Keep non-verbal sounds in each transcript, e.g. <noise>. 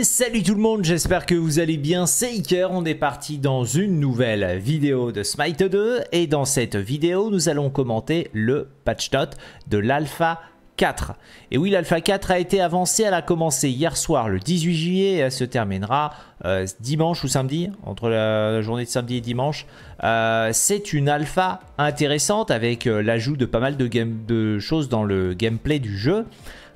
Salut tout le monde, j'espère que vous allez bien, c'est Iker, on est parti dans une nouvelle vidéo de Smite 2 et dans cette vidéo nous allons commenter le patch note de l'alpha 4. Et oui, l'Alpha 4 a été avancé, elle a commencé hier soir le 18 juillet et elle se terminera euh, dimanche ou samedi, entre la journée de samedi et dimanche. Euh, c'est une alpha intéressante avec euh, l'ajout de pas mal de choses dans le gameplay du jeu.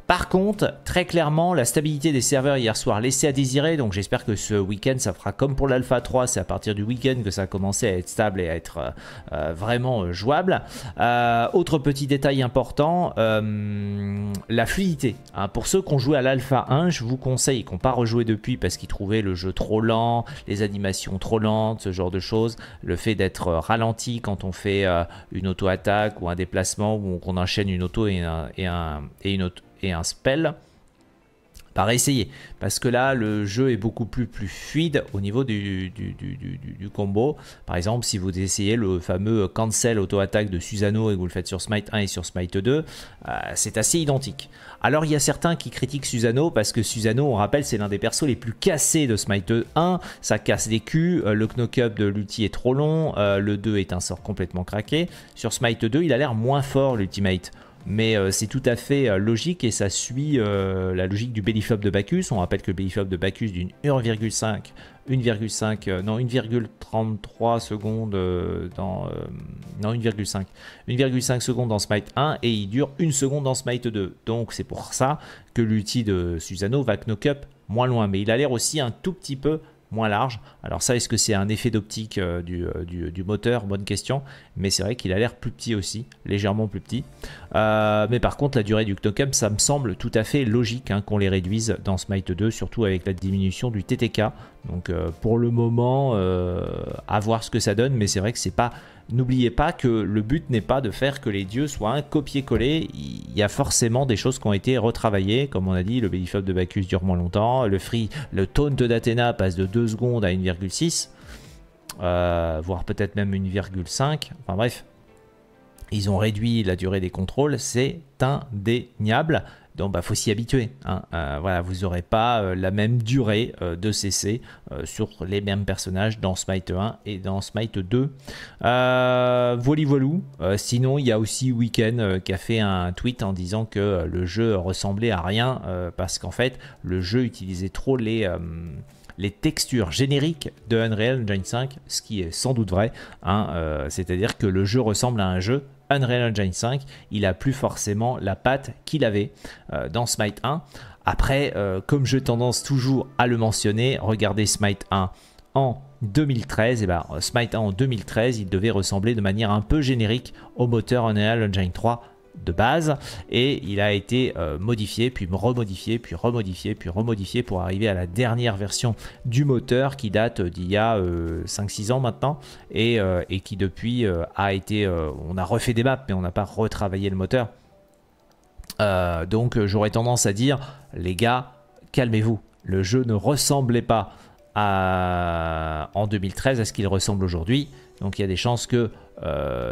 Par contre, très clairement, la stabilité des serveurs hier soir laissait à désirer, donc j'espère que ce week-end, ça fera comme pour l'Alpha 3, c'est à partir du week-end que ça a commencé à être stable et à être euh, euh, vraiment euh, jouable. autre petit détail important, la fluidité. Hein. pour ceux qui ont joué à l'Alpha 1, je vous conseille, qu'on n'ont pas rejoué depuis parce qu'ils trouvaient le jeu trop lent, les animations trop lentes, ce genre de choses, le fait d'être ralenti quand on fait une auto-attaque ou un déplacement ou qu'on enchaîne une auto et, et une auto et un spell, par essayer Parce que là, le jeu est beaucoup plus, plus fluide au niveau du, du, du, du combo. Par exemple, si vous essayez le fameux cancel auto-attaque de Susano et que vous le faites sur Smite 1 et sur Smite 2, euh, c'est assez identique. Alors, il y a certains qui critiquent Susano parce que Susano, on rappelle, c'est l'un des persos les plus cassés de Smite 1. Ça casse des culs, euh, le knock-up de l'ulti est trop long, euh, le 2 est un sort complètement craqué. Sur Smite 2, il a l'air moins fort l'ultimate mais euh, c'est tout à fait euh, logique et ça suit euh, la logique du bellyflop de Bacchus. On rappelle que le Bellyflop de Bacchus d'une 1,5, 1,5, non 1,33 secondes dans, non 1,5, 1,5 secondes dans Smite 1 et il dure 1 seconde dans Smite 2. Donc c'est pour ça que l'outil de Susano va knock up moins loin, mais il a l'air aussi un tout petit peu moins large. Alors ça, est-ce que c'est un effet d'optique euh, euh, euh, du, moteur Bonne question. Mais c'est vrai qu'il a l'air plus petit aussi, légèrement plus petit. mais par contre, la durée du Knockup, ça me semble tout à fait logique hein, qu'on les réduise dans Smite 2, surtout avec la diminution du TTK. Donc pour le moment, à voir ce que ça donne. Mais c'est vrai que c'est pas N'oubliez pas que le but n'est pas de faire que les dieux soient un copier-coller. Il y a forcément des choses qui ont été retravaillées, comme on a dit, le Belifop de Bacchus dure moins longtemps, le free, le taunt d'Athéna passe de 2 secondes à 1,6, euh, voire peut-être même 1,5. Enfin bref, ils ont réduit la durée des contrôles, c'est indéniable. Donc, bah, faut s'y habituer. Hein. Euh, voilà, vous n'aurez pas euh, la même durée euh, de CC sur les mêmes personnages dans Smite 1 et dans Smite 2. Voili voilou. sinon, il y a aussi Weekend qui a fait un tweet en disant que le jeu ressemblait à rien parce qu'en fait, le jeu utilisait trop les textures génériques de Unreal Engine 5, ce qui est sans doute vrai. Hein, c'est-à-dire que le jeu ressemble à un jeu Unreal Engine 5, il a plus forcément la patte qu'il avait euh, dans Smite 1. Après, euh, comme je tendance toujours à le mentionner, regardez Smite 1 en 2013, et ben, euh, Smite 1 en 2013, il devait ressembler de manière un peu générique au moteur Unreal Engine 3 de base et il a été euh, modifié, puis remodifié, puis remodifié, puis remodifié pour arriver à la dernière version du moteur qui date d'il y a 5-6 euh, ans maintenant et, euh, qui depuis a été, on a refait des maps mais on n'a pas retravaillé le moteur. donc j'aurais tendance à dire, les gars, calmez-vous, le jeu ne ressemblait pas à, en 2013 à ce qu'il ressemble aujourd'hui. Donc il y a des chances que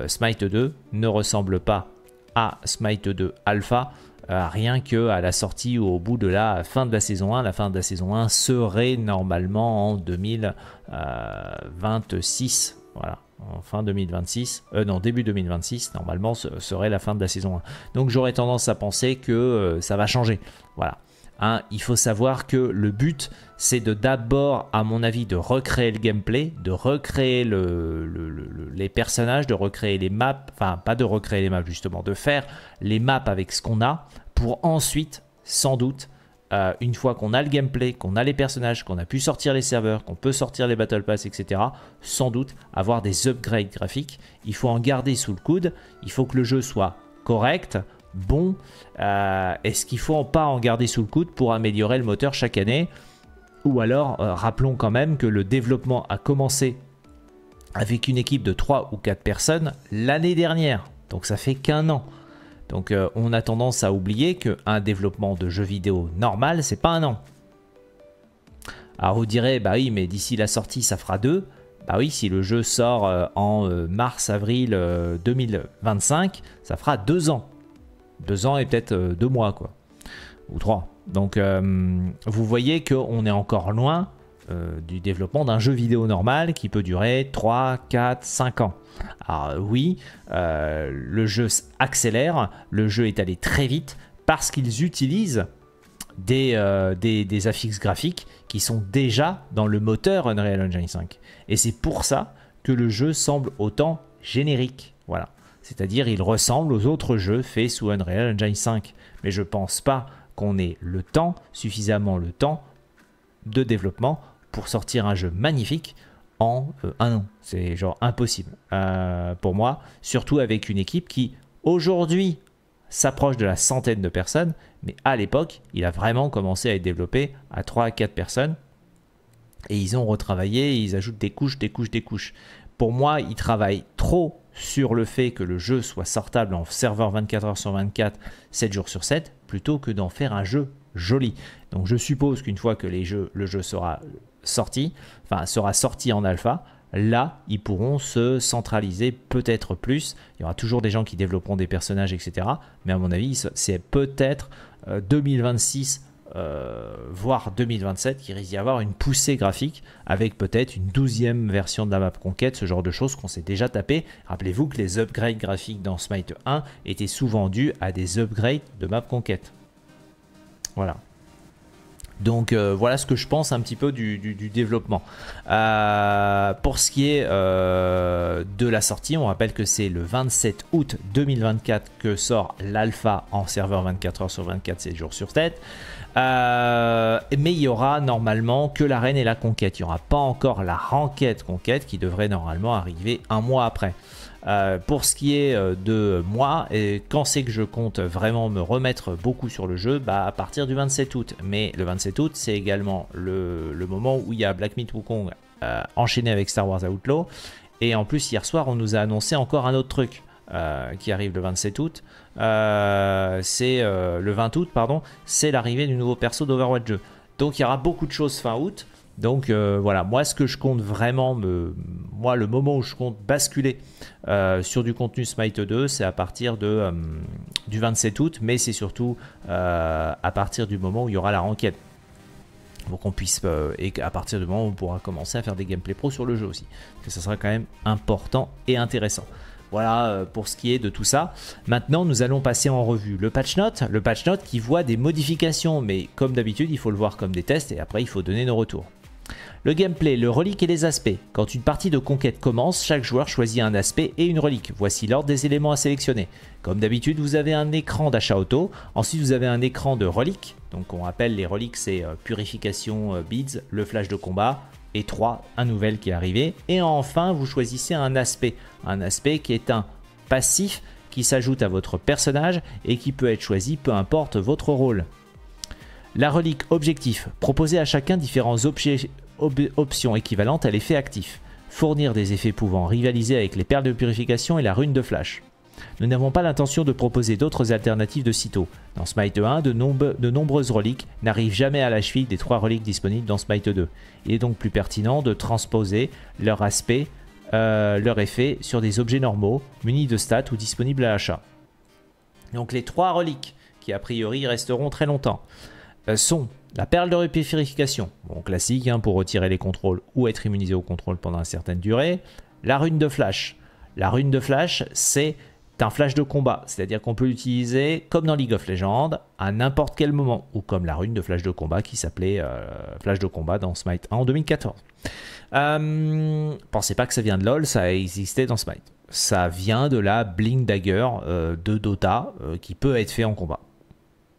Smite 2 ne ressemble pas à Smite 2 Alpha. Euh, rien que à la sortie ou au bout de la fin de la saison 1. La fin de la saison 1 serait normalement en 2026. Euh, voilà. En fin 2026, euh, non, début 2026, normalement, ce serait la fin de la saison 1. Donc j'aurais tendance à penser que ça va changer. Voilà. Hein, il faut savoir que le but, c'est de d'abord, à mon avis, de recréer le gameplay, de recréer les personnages, de recréer les maps, enfin pas de recréer les maps justement, de faire les maps avec ce qu'on a, pour ensuite, sans doute, euh, une fois qu'on a le gameplay, qu'on a les personnages, qu'on a pu sortir les serveurs, qu'on peut sortir les battle pass, etc., sans doute avoir des upgrades graphiques. Il faut en garder sous le coude, il faut que le jeu soit correct, bon euh, Est-ce qu'il faut en pas en garder sous le coude pour améliorer le moteur chaque année Ou alors, euh, rappelons quand même que le développement a commencé avec une équipe de 3 ou 4 personnes l'année dernière. Donc ça fait qu'un an. Donc euh, on a tendance à oublier qu'un développement de jeu vidéo normal, c'est pas un an. Alors vous direz, bah oui, mais d'ici la sortie, ça fera deux. Bah oui, si le jeu sort en mars-avril 2025, ça fera deux ans deux ans et peut-être euh, deux mois, quoi. Ou trois. Donc, euh, vous voyez qu'on est encore loin euh, du développement d'un jeu vidéo normal qui peut durer 3, 4, 5 ans. Alors ah, oui, le jeu accélère, le jeu est allé très vite parce qu'ils utilisent des, des, des, affixes graphiques qui sont déjà dans le moteur Unreal Engine 5. Et c'est pour ça que le jeu semble autant générique. Voilà c'est-à-dire il ressemble aux autres jeux faits sous Unreal Engine 5. Mais je pense pas qu'on ait le temps, suffisamment le temps de développement pour sortir un jeu magnifique en euh, un an. C'est genre impossible euh, pour moi, surtout avec une équipe qui aujourd'hui s'approche de la centaine de personnes, mais à l'époque, il a vraiment commencé à être développé à 3 à 4 personnes. Et ils ont retravaillé, ils ajoutent des couches, des couches, des couches. Pour moi, ils travaillent trop sur le fait que le jeu soit sortable en serveur 24 h sur 24, 7 jours sur 7, plutôt que d'en faire un jeu joli. Donc je suppose qu'une fois que les jeux, le jeu sera sorti, enfin sera sorti en alpha, là, ils pourront se centraliser peut-être plus. Il y aura toujours des gens qui développeront des personnages, etc. Mais à mon avis, c'est peut-être 2026 euh, euh, voire 2027, qu'il risque d'y avoir une poussée graphique avec peut-être une douzième version de la map conquête, ce genre de choses qu'on s'est déjà tapé. Rappelez-vous que les upgrades graphiques dans Smite 1 étaient souvent dus à des upgrades de map conquête. Voilà. Donc euh, voilà ce que je pense un petit peu du, développement. Euh, pour ce qui est de la sortie, on rappelle que c'est le 27 août 2024 que sort l'alpha en serveur 24 h sur 24, 7 jours sur 7. Euh, mais il y aura normalement que la reine et la conquête. Il n'y aura pas encore la renquête conquête qui devrait normalement arriver un mois après. Euh, pour ce qui est euh, de moi, et quand c'est que je compte vraiment me remettre beaucoup sur le jeu, bah, à partir du 27 août. Mais le 27 août, c'est également le, moment où il y a Black Myth Wukong enchaîné avec Star Wars Outlaw. Et en plus, hier soir, on nous a annoncé encore un autre truc qui arrive le 27 août. Euh, c'est euh, le 20 août, pardon, c'est l'arrivée du nouveau perso d'Overwatch 2. Donc il y aura beaucoup de choses fin août. Donc euh, voilà, moi ce que je compte vraiment, moi le moment où je compte basculer sur du contenu Smite 2, c'est à partir de, du 27 août, mais c'est surtout à partir du moment où il y aura la renquête. Pour qu'on puisse, et à partir du moment où on pourra commencer à faire des gameplay pro sur le jeu aussi. Parce que ça sera quand même important et intéressant. Voilà euh, pour ce qui est de tout ça. Maintenant, nous allons passer en revue le patch note, le patch note qui voit des modifications, mais comme d'habitude, il faut le voir comme des tests et après il faut donner nos retours. Le gameplay, le relique et les aspects. Quand une partie de conquête commence, chaque joueur choisit un aspect et une relique. Voici l'ordre des éléments à sélectionner. Comme d'habitude, vous avez un écran d'achat auto. Ensuite, vous avez un écran de relique. Donc on appelle les reliques, c'est euh, purification euh, beads, le flash de combat, et 3, un nouvel qui est arrivé. Et enfin, vous choisissez un aspect, un aspect qui est un passif qui s'ajoute à votre personnage et qui peut être choisi peu importe votre rôle. La relique objectif, proposer à chacun différents options équivalentes à l'effet actif, fournir des effets pouvant rivaliser avec les perles de purification et la rune de flash. Nous n'avons pas l'intention de proposer d'autres alternatives de sitôt. Dans Smite 1, de, nombreuses reliques n'arrivent jamais à la cheville des trois reliques disponibles dans Smite 2. Il est donc plus pertinent de transposer leur aspect, euh, leur effet sur des objets normaux, munis de stats ou disponibles à l'achat. Donc les trois reliques, qui a priori resteront très longtemps, euh, sont la perle de Réperification, bon, classique hein, pour retirer les contrôles ou être immunisé au contrôle pendant une certaine durée. La rune de flash. La rune de flash, c'est c'est un flash de combat, c'est-à-dire qu'on peut l'utiliser comme dans League of Legends à n'importe quel moment, ou comme la rune de flash de combat qui s'appelait euh, flash de combat dans Smite 1 en 2014. Euh, pensez pas que ça vient de LoL, ça a existé dans Smite. Ça vient de la Bling Dagger euh, de Dota qui peut être fait en combat.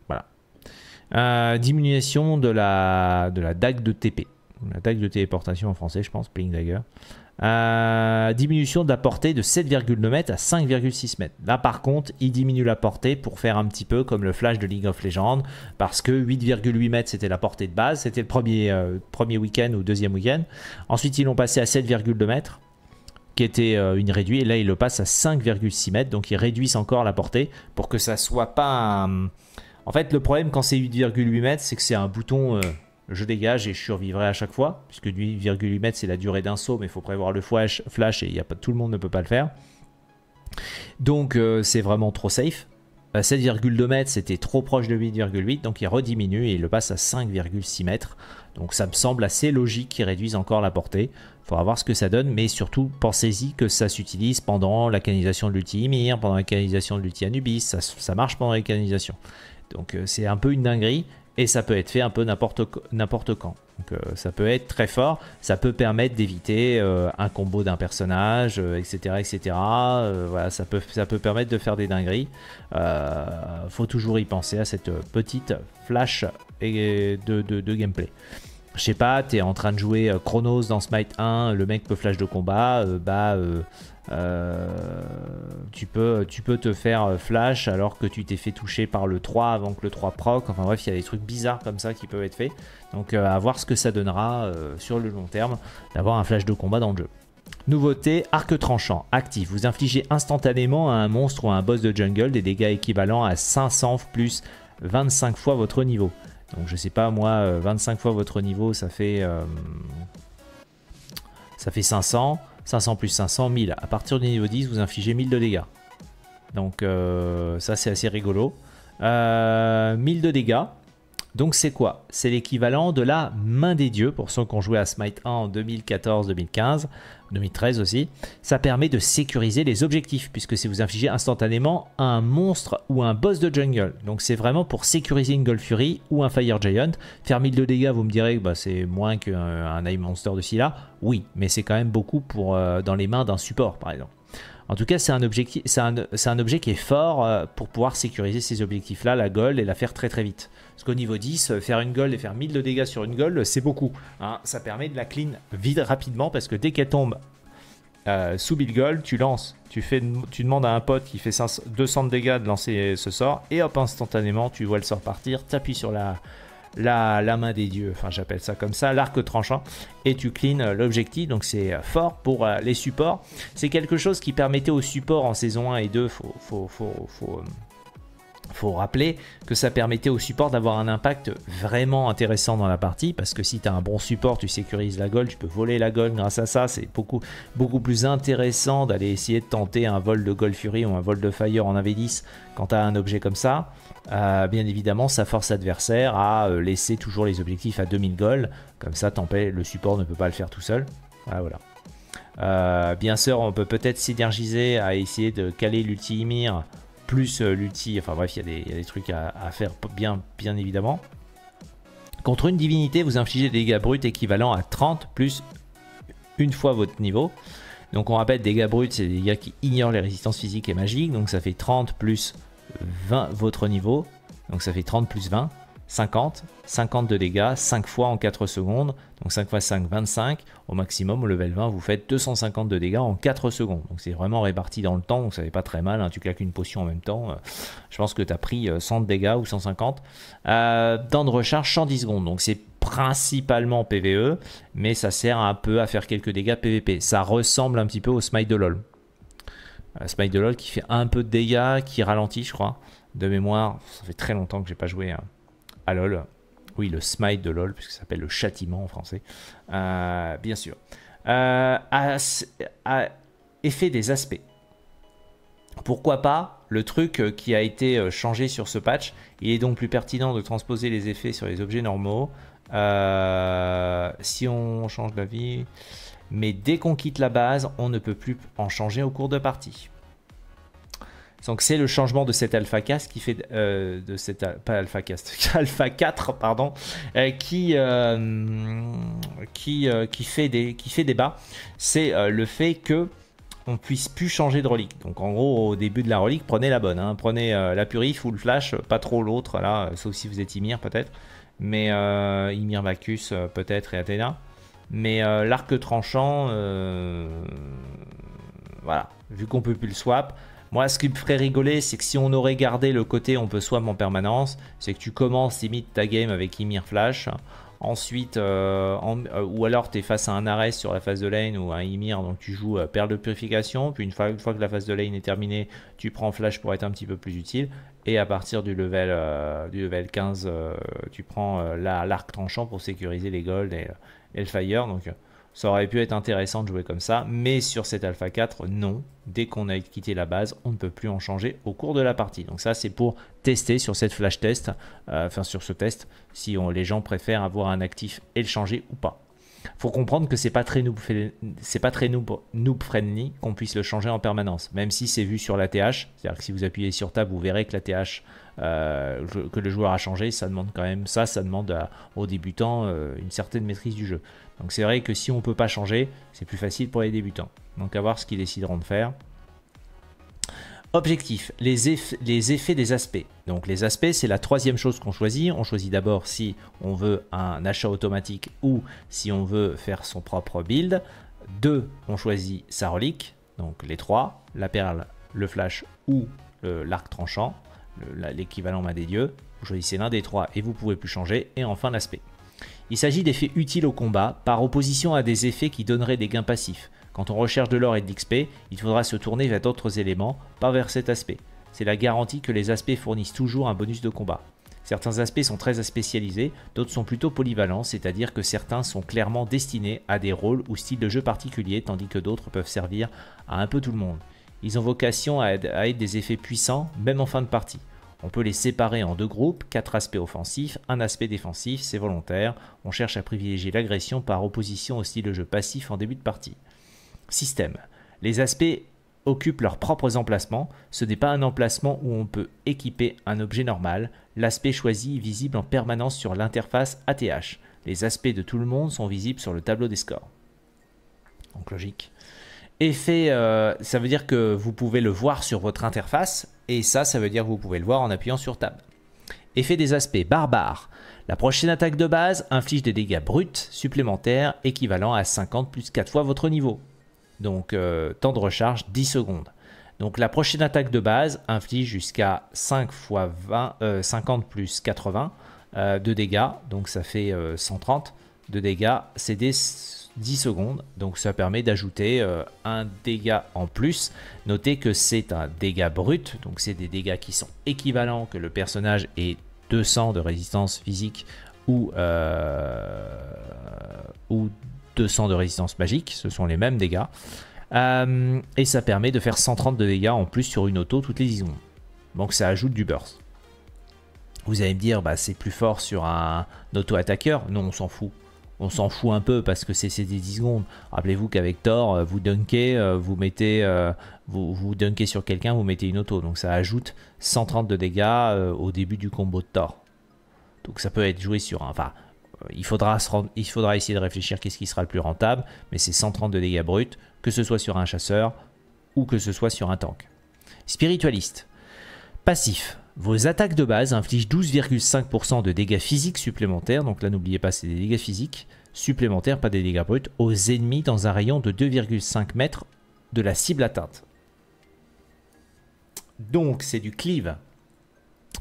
Voilà. diminution de la, de la dague de TP. La dague de téléportation en français, je pense, Bling Dagger. Euh, diminution de la portée de 7,2 mètres à 5,6 mètres. Là par contre, il diminue la portée pour faire un petit peu comme le flash de League of Legends, parce que 8,8 mètres c'était la portée de base, c'était le premier, euh, premier week-end ou deuxième week-end. Ensuite ils l'ont passé à 7,2 mètres, qui était euh, une réduite, et là ils le passent à 5,6 mètres, donc ils réduisent encore la portée pour que ça soit pas... En fait le problème quand c'est 8,8 mètres, c'est que c'est un bouton je dégage et je survivrai à chaque fois, puisque 8,8 mètres c'est la durée d'un saut, mais il faut prévoir le flash, et y a pas, tout le monde ne peut pas le faire. Donc euh, c'est vraiment trop safe. 7,2 euh, mètres c'était trop proche de 8,8, donc il rediminue et il le passe à 5,6 mètres. Donc ça me semble assez logique qu'il réduise encore la portée. Il faudra voir ce que ça donne, mais surtout pensez-y que ça s'utilise pendant la canalisation de Ymir, pendant la canalisation de l'outil Anubis, ça marche pendant la canalisation. Donc euh, c'est un peu une dinguerie, et ça peut être fait un peu n'importe quand. Donc euh, ça peut être très fort, ça peut permettre d'éviter euh, un combo d'un personnage, etc. Euh, etc. voilà, ça peut, ça peut permettre de faire des dingueries. faut toujours y penser à cette petite flash et de, gameplay. Je sais pas, tu es en train de jouer Chronos dans Smite 1, le mec peut flash de combat, bah euh, tu, peux, tu peux te faire euh, flash alors que tu t'es fait toucher par le 3 avant que le 3 proc. Enfin bref, il y a des trucs bizarres comme ça qui peuvent être faits. Donc euh, à voir ce que ça donnera sur le long terme d'avoir un flash de combat dans le jeu. Nouveauté, arc tranchant, actif. Vous infligez instantanément à un monstre ou à un boss de jungle des dégâts équivalents à 500 plus 25 fois votre niveau. Donc je sais pas, moi, 25 fois votre niveau, ça fait, ça fait 500. 500 plus 500, 1000. À partir du niveau 10, vous infligez 1000 de dégâts. Donc euh, ça c'est assez rigolo. 1000 euh, de dégâts, donc c'est quoi C'est l'équivalent de la main des dieux pour ceux qui ont joué à Smite 1 en 2014, 2015, 2013 aussi. Ça permet de sécuriser les objectifs puisque si vous infligez instantanément un monstre ou un boss de jungle. Donc c'est vraiment pour sécuriser une Gold Fury ou un Fire Giant. Faire 1000 de dégâts, vous me direz que bah, c'est moins qu'un Eye Monster de Scylla. Oui, mais c'est quand même beaucoup pour, euh, dans les mains d'un support par exemple. En tout cas, c'est un, objet qui est fort euh, pour pouvoir sécuriser ces objectifs-là, la gold, et la faire très très vite. Parce qu'au niveau 10, euh, faire une gold et faire 1000 de dégâts sur une gold, c'est beaucoup. Hein, ça permet de la clean vide rapidement parce que dès qu'elle tombe euh, sous build tu lances, tu, demandes à un pote qui fait 200 de dégâts de lancer ce sort, et hop, instantanément, tu vois le sort partir, t'appuies sur la, la, main des dieux, enfin j'appelle ça comme ça, l'arc tranchant, et tu clean euh, l'objectif, donc c'est fort pour les supports. C'est quelque chose qui permettait aux supports en saison 1 et 2, faut faut rappeler que ça permettait au support d'avoir un impact vraiment intéressant dans la partie parce que si tu as un bon support, tu sécurises la gold, tu peux voler la gold grâce à ça, c'est beaucoup, beaucoup plus intéressant d'aller essayer de tenter un vol de Gold Fury ou un vol de Fire en 1 10 quand tu as un objet comme ça. Euh, bien évidemment, ça force l'adversaire à euh, laisser toujours les objectifs à 2000 gold, comme ça, tant le support ne peut pas le faire tout seul. Ah, voilà. Euh, bien sûr, on peut peut-être synergiser à essayer de caler l'ultimir plus euh, l'ulti, enfin bref, il y, a des trucs à, faire bien, bien évidemment. Contre une divinité, vous infligez des dégâts bruts équivalents à 30 plus une fois votre niveau. Donc on rappelle, dégâts bruts, c'est des dégâts qui ignorent les résistances physiques et magiques, donc ça fait 30 plus 20 votre niveau, donc ça fait 30 plus 20. 50, 50 de dégâts, 5 fois en 4 secondes, donc 5 fois 5, 25, au maximum au level 20 vous faites 250 de dégâts en 4 secondes, donc c'est vraiment réparti dans le temps, donc ça fait pas très mal, hein. tu claques une potion en même temps, euh, je pense que tu as pris 100 euh, de dégâts ou 150, euh, temps de recharge 110 secondes, donc c'est principalement PVE, mais ça sert un peu à faire quelques dégâts PVP, ça ressemble un petit peu au smite de LoL, smite de LoL qui fait un peu de dégâts, qui ralentit je crois, de mémoire, ça fait très longtemps que j'ai pas joué... Hein à LOL. Oui, le smite de LOL, puisque ça s'appelle le châtiment en français. Euh, bien sûr. Euh, effet des aspects. Pourquoi pas le truc euh, qui a été changé sur ce patch Il est donc plus pertinent de transposer les effets sur les objets normaux. si on change d'avis. Mais dès qu'on quitte la base, on ne peut plus en changer au cours de partie. Donc c'est le changement de cet alpha cast qui fait euh, de pas alpha cast <laughs> alpha 4 pardon euh, qui euh, qui qui fait des qui fait débat, c'est le fait que on puisse plus changer de relique. Donc en gros au début de la relique, prenez la bonne, hein. prenez la purif ou le flash, pas trop l'autre là, sauf si vous êtes Ymir peut-être, mais Ymir Vacus, peut-être et Athéna. Mais l'arc tranchant voilà, vu qu'on peut plus le swap, moi, ce qui me ferait rigoler, c'est que si on aurait gardé le côté on peut swap en permanence, c'est que tu commences limite ta game avec Ymir Flash. Ensuite, euh, euh, ou alors tu es face à un arrêt sur la phase de lane ou un Ymir, donc tu joues euh, perle de purification. Puis une fois, que la phase de lane est terminée, tu prends flash pour être un petit peu plus utile. Et à partir du level, du level 15, tu prends l'arc tranchant pour sécuriser les golds et, et le fire. Donc ça aurait pu être intéressant de jouer comme ça, mais sur cet alpha 4, non. Dès qu'on a quitté la base, on ne peut plus en changer au cours de la partie. Donc ça, c'est pour tester sur cette flash test, euh, enfin sur ce test, si les gens préfèrent avoir un actif et le changer ou pas. Faut comprendre que c'est pas très pas très noob, friendly qu'on puisse le changer en permanence, même si c'est vu sur la TH. C'est-à-dire que si vous appuyez sur Tab, vous verrez que la TH euh, que le joueur a changé, ça demande quand même ça, ça demande aux débutants euh, une certaine maîtrise du jeu. Donc c'est vrai que si on ne peut pas changer, c'est plus facile pour les débutants. Donc à voir ce qu'ils décideront de faire. Objectif, les, les, effets des aspects. Donc les aspects, c'est la troisième chose qu'on choisit. On choisit d'abord si on veut un achat automatique ou si on veut faire son propre build. Deux, on choisit sa relique. Donc les trois, la perle, le flash ou l'arc tranchant, l'équivalent main des dieux. Vous choisissez l'un des trois et vous pouvez plus changer. Et enfin l'aspect. Il s'agit d'effets utiles au combat, par opposition à des effets qui donneraient des gains passifs. Quand on recherche de l'or et de l'XP, il faudra se tourner vers d'autres éléments, pas vers cet aspect. C'est la garantie que les aspects fournissent toujours un bonus de combat. Certains aspects sont très spécialisés, d'autres sont plutôt polyvalents, c'est-à-dire que certains sont clairement destinés à des rôles ou styles de jeu particuliers, tandis que d'autres peuvent servir à un peu tout le monde. Ils ont vocation à être des effets puissants, même en fin de partie. On peut les séparer en deux groupes, quatre aspects offensifs, un aspect défensif, c'est volontaire. On cherche à privilégier l'agression par opposition au style de jeu passif en début de partie. Système. Les aspects occupent leurs propres emplacements. Ce n'est pas un emplacement où on peut équiper un objet normal. L'aspect choisi est visible en permanence sur l'interface ATH. Les aspects de tout le monde sont visibles sur le tableau des scores. Donc logique. Effet, euh, ça veut dire que vous pouvez le voir sur votre interface, et ça, ça veut dire que vous pouvez le voir en appuyant sur Tab. Effet des aspects barbares. La prochaine attaque de base inflige des dégâts bruts supplémentaires équivalents à 50 plus 4 fois votre niveau. Donc euh, temps de recharge 10 secondes. Donc la prochaine attaque de base inflige jusqu'à 5 fois 50 euh, plus 80 de dégâts, donc ça fait 130 de dégâts. C'est des 10 secondes. Donc ça permet d'ajouter euh, un dégât en plus. Notez que c'est un dégât brut, donc c'est des dégâts qui sont équivalents que le personnage ait 200 de résistance physique ou, euh, ou 200 de résistance magique, ce sont les mêmes dégâts. Euh, et ça permet de faire 130 de dégâts en plus sur une auto toutes les 10 secondes. Donc ça ajoute du burst. Vous allez me dire, bah, c'est plus fort sur un auto-attaqueur. Non, on s'en fout on s'en fout un peu parce que c'est des 10 secondes. Rappelez-vous qu'avec Thor, euh, vous dunkez, euh, vous mettez, euh, vous, vous sur quelqu'un, vous mettez une auto. Donc ça ajoute 130 de dégâts au début du combo de Thor. Donc ça peut être joué sur un. Enfin, il faudra, il faudra essayer de réfléchir qu'est-ce qui sera le plus rentable, mais c'est 130 de dégâts bruts, que ce soit sur un chasseur ou que ce soit sur un tank. Spiritualiste. Passif. Vos attaques de base infligent 12,5% de dégâts physiques supplémentaires, donc là n'oubliez pas c'est des dégâts physiques supplémentaires, pas des dégâts bruts, aux ennemis dans un rayon de 2,5 mètres de la cible atteinte. Donc c'est du cleave.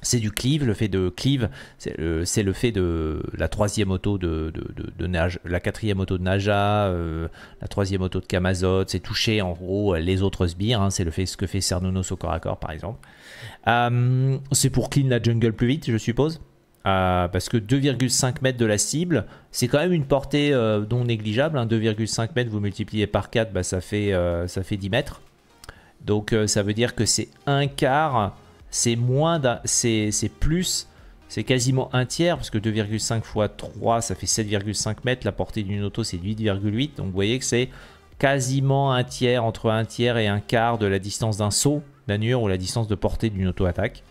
C'est du cleave, le fait de cleave, c'est le, fait de la troisième auto de, Nage, la quatrième auto de Naja, euh, la troisième auto de Kamazot, c'est toucher en gros les autres sbires, hein. c'est le fait ce que fait Cernonos au corps à corps par exemple. Euh, c'est pour clean la jungle plus vite, je suppose. Euh, parce que 2,5 mètres de la cible, c'est quand même une portée euh, non négligeable. 2,5 hein. mètres, vous multipliez par 4, bah, ça, fait, ça fait 10 mètres. Donc ça veut dire que c'est un quart, c'est moins, c'est plus, c'est quasiment un tiers, parce que 2,5 fois 3, ça fait 7,5 mètres. La portée d'une auto, c'est 8,8. Donc vous voyez que c'est quasiment un tiers, entre un tiers et un quart de la distance d'un saut l'annure ou la distance de portée d'une auto-attaque.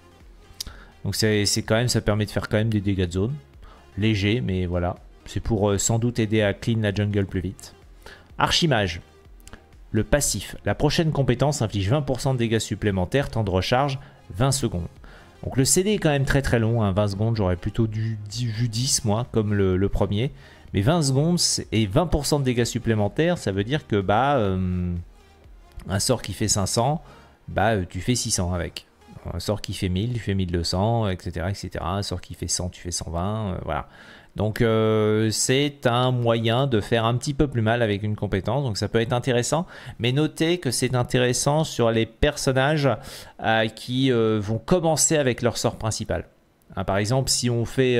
Donc c'est quand même, ça permet de faire quand même des dégâts de zone. Léger, mais voilà. C'est pour euh, sans doute aider à clean la jungle plus vite. Archimage. Le passif. La prochaine compétence inflige 20% de dégâts supplémentaires, temps de recharge 20 secondes. Donc le CD est quand même très très long, 20 hein. secondes, j'aurais plutôt du, 10 moi, comme le, premier. Mais 20 secondes et 20% de dégâts supplémentaires, ça veut dire que bah euh, un sort qui fait 500, bah euh, tu fais 600 avec. Un sort qui fait 1000, tu fais 1200, etc. etc. Un sort qui fait 100, tu fais 120, euh, voilà. Donc euh, c'est un moyen de faire un petit peu plus mal avec une compétence, donc ça peut être intéressant. Mais notez que c'est intéressant sur les personnages qui vont commencer avec leur sort principal. Hein, par exemple, si on fait,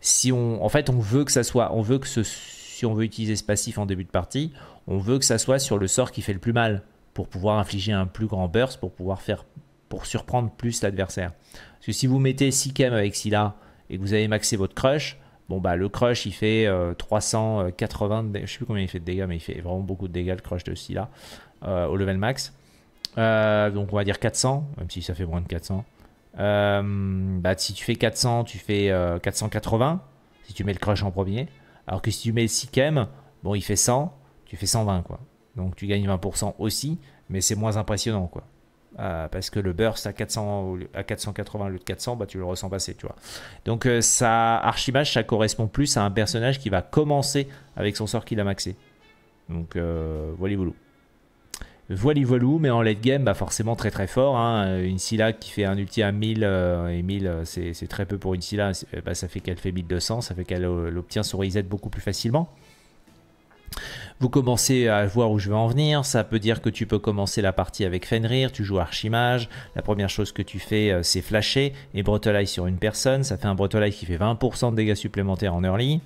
si on, en fait, on veut que ça soit, on veut que ce, si on veut utiliser ce passif en début de partie, on veut que ça soit sur le sort qui fait le plus mal pour pouvoir infliger un plus grand burst, pour pouvoir faire pour surprendre plus l'adversaire. Parce que si vous mettez 6 km avec Scylla et que vous avez maxé votre crush, bon bah le crush il fait 380, euh, je sais plus combien il fait de dégâts, mais il fait vraiment beaucoup de dégâts le crush de Scylla euh, au level max. Euh, donc on va dire 400, même si ça fait moins de 400. Bah, si tu fais 400, tu fais 480, si tu mets le crush en premier. Alors que si tu mets 6 bon il fait 100, tu fais 120 quoi. Donc tu gagnes 20% aussi, mais c'est moins impressionnant, quoi. Euh, parce que le burst à, 400, à 480 au de 400, bah, tu le ressens passer, tu vois. Donc euh, ça, Archimage, ça correspond plus à un personnage qui va commencer avec son sort qu'il a maxé. Donc voilà. voilà voilou. Voili mais en late game, bah forcément très très fort. Hein. Une Scylla qui fait un ulti à 1000, euh, et 1000 c'est très peu pour une Scylla, bah, ça fait qu'elle fait 1200, ça fait qu'elle obtient son reset beaucoup plus facilement. Vous commencez à voir où je veux en venir. Ça peut dire que tu peux commencer la partie avec Fenrir. Tu joues Archimage. La première chose que tu fais, euh, c'est flasher et brotelay sur une personne. Ça fait un brotelay qui fait 20% de dégâts supplémentaires en early.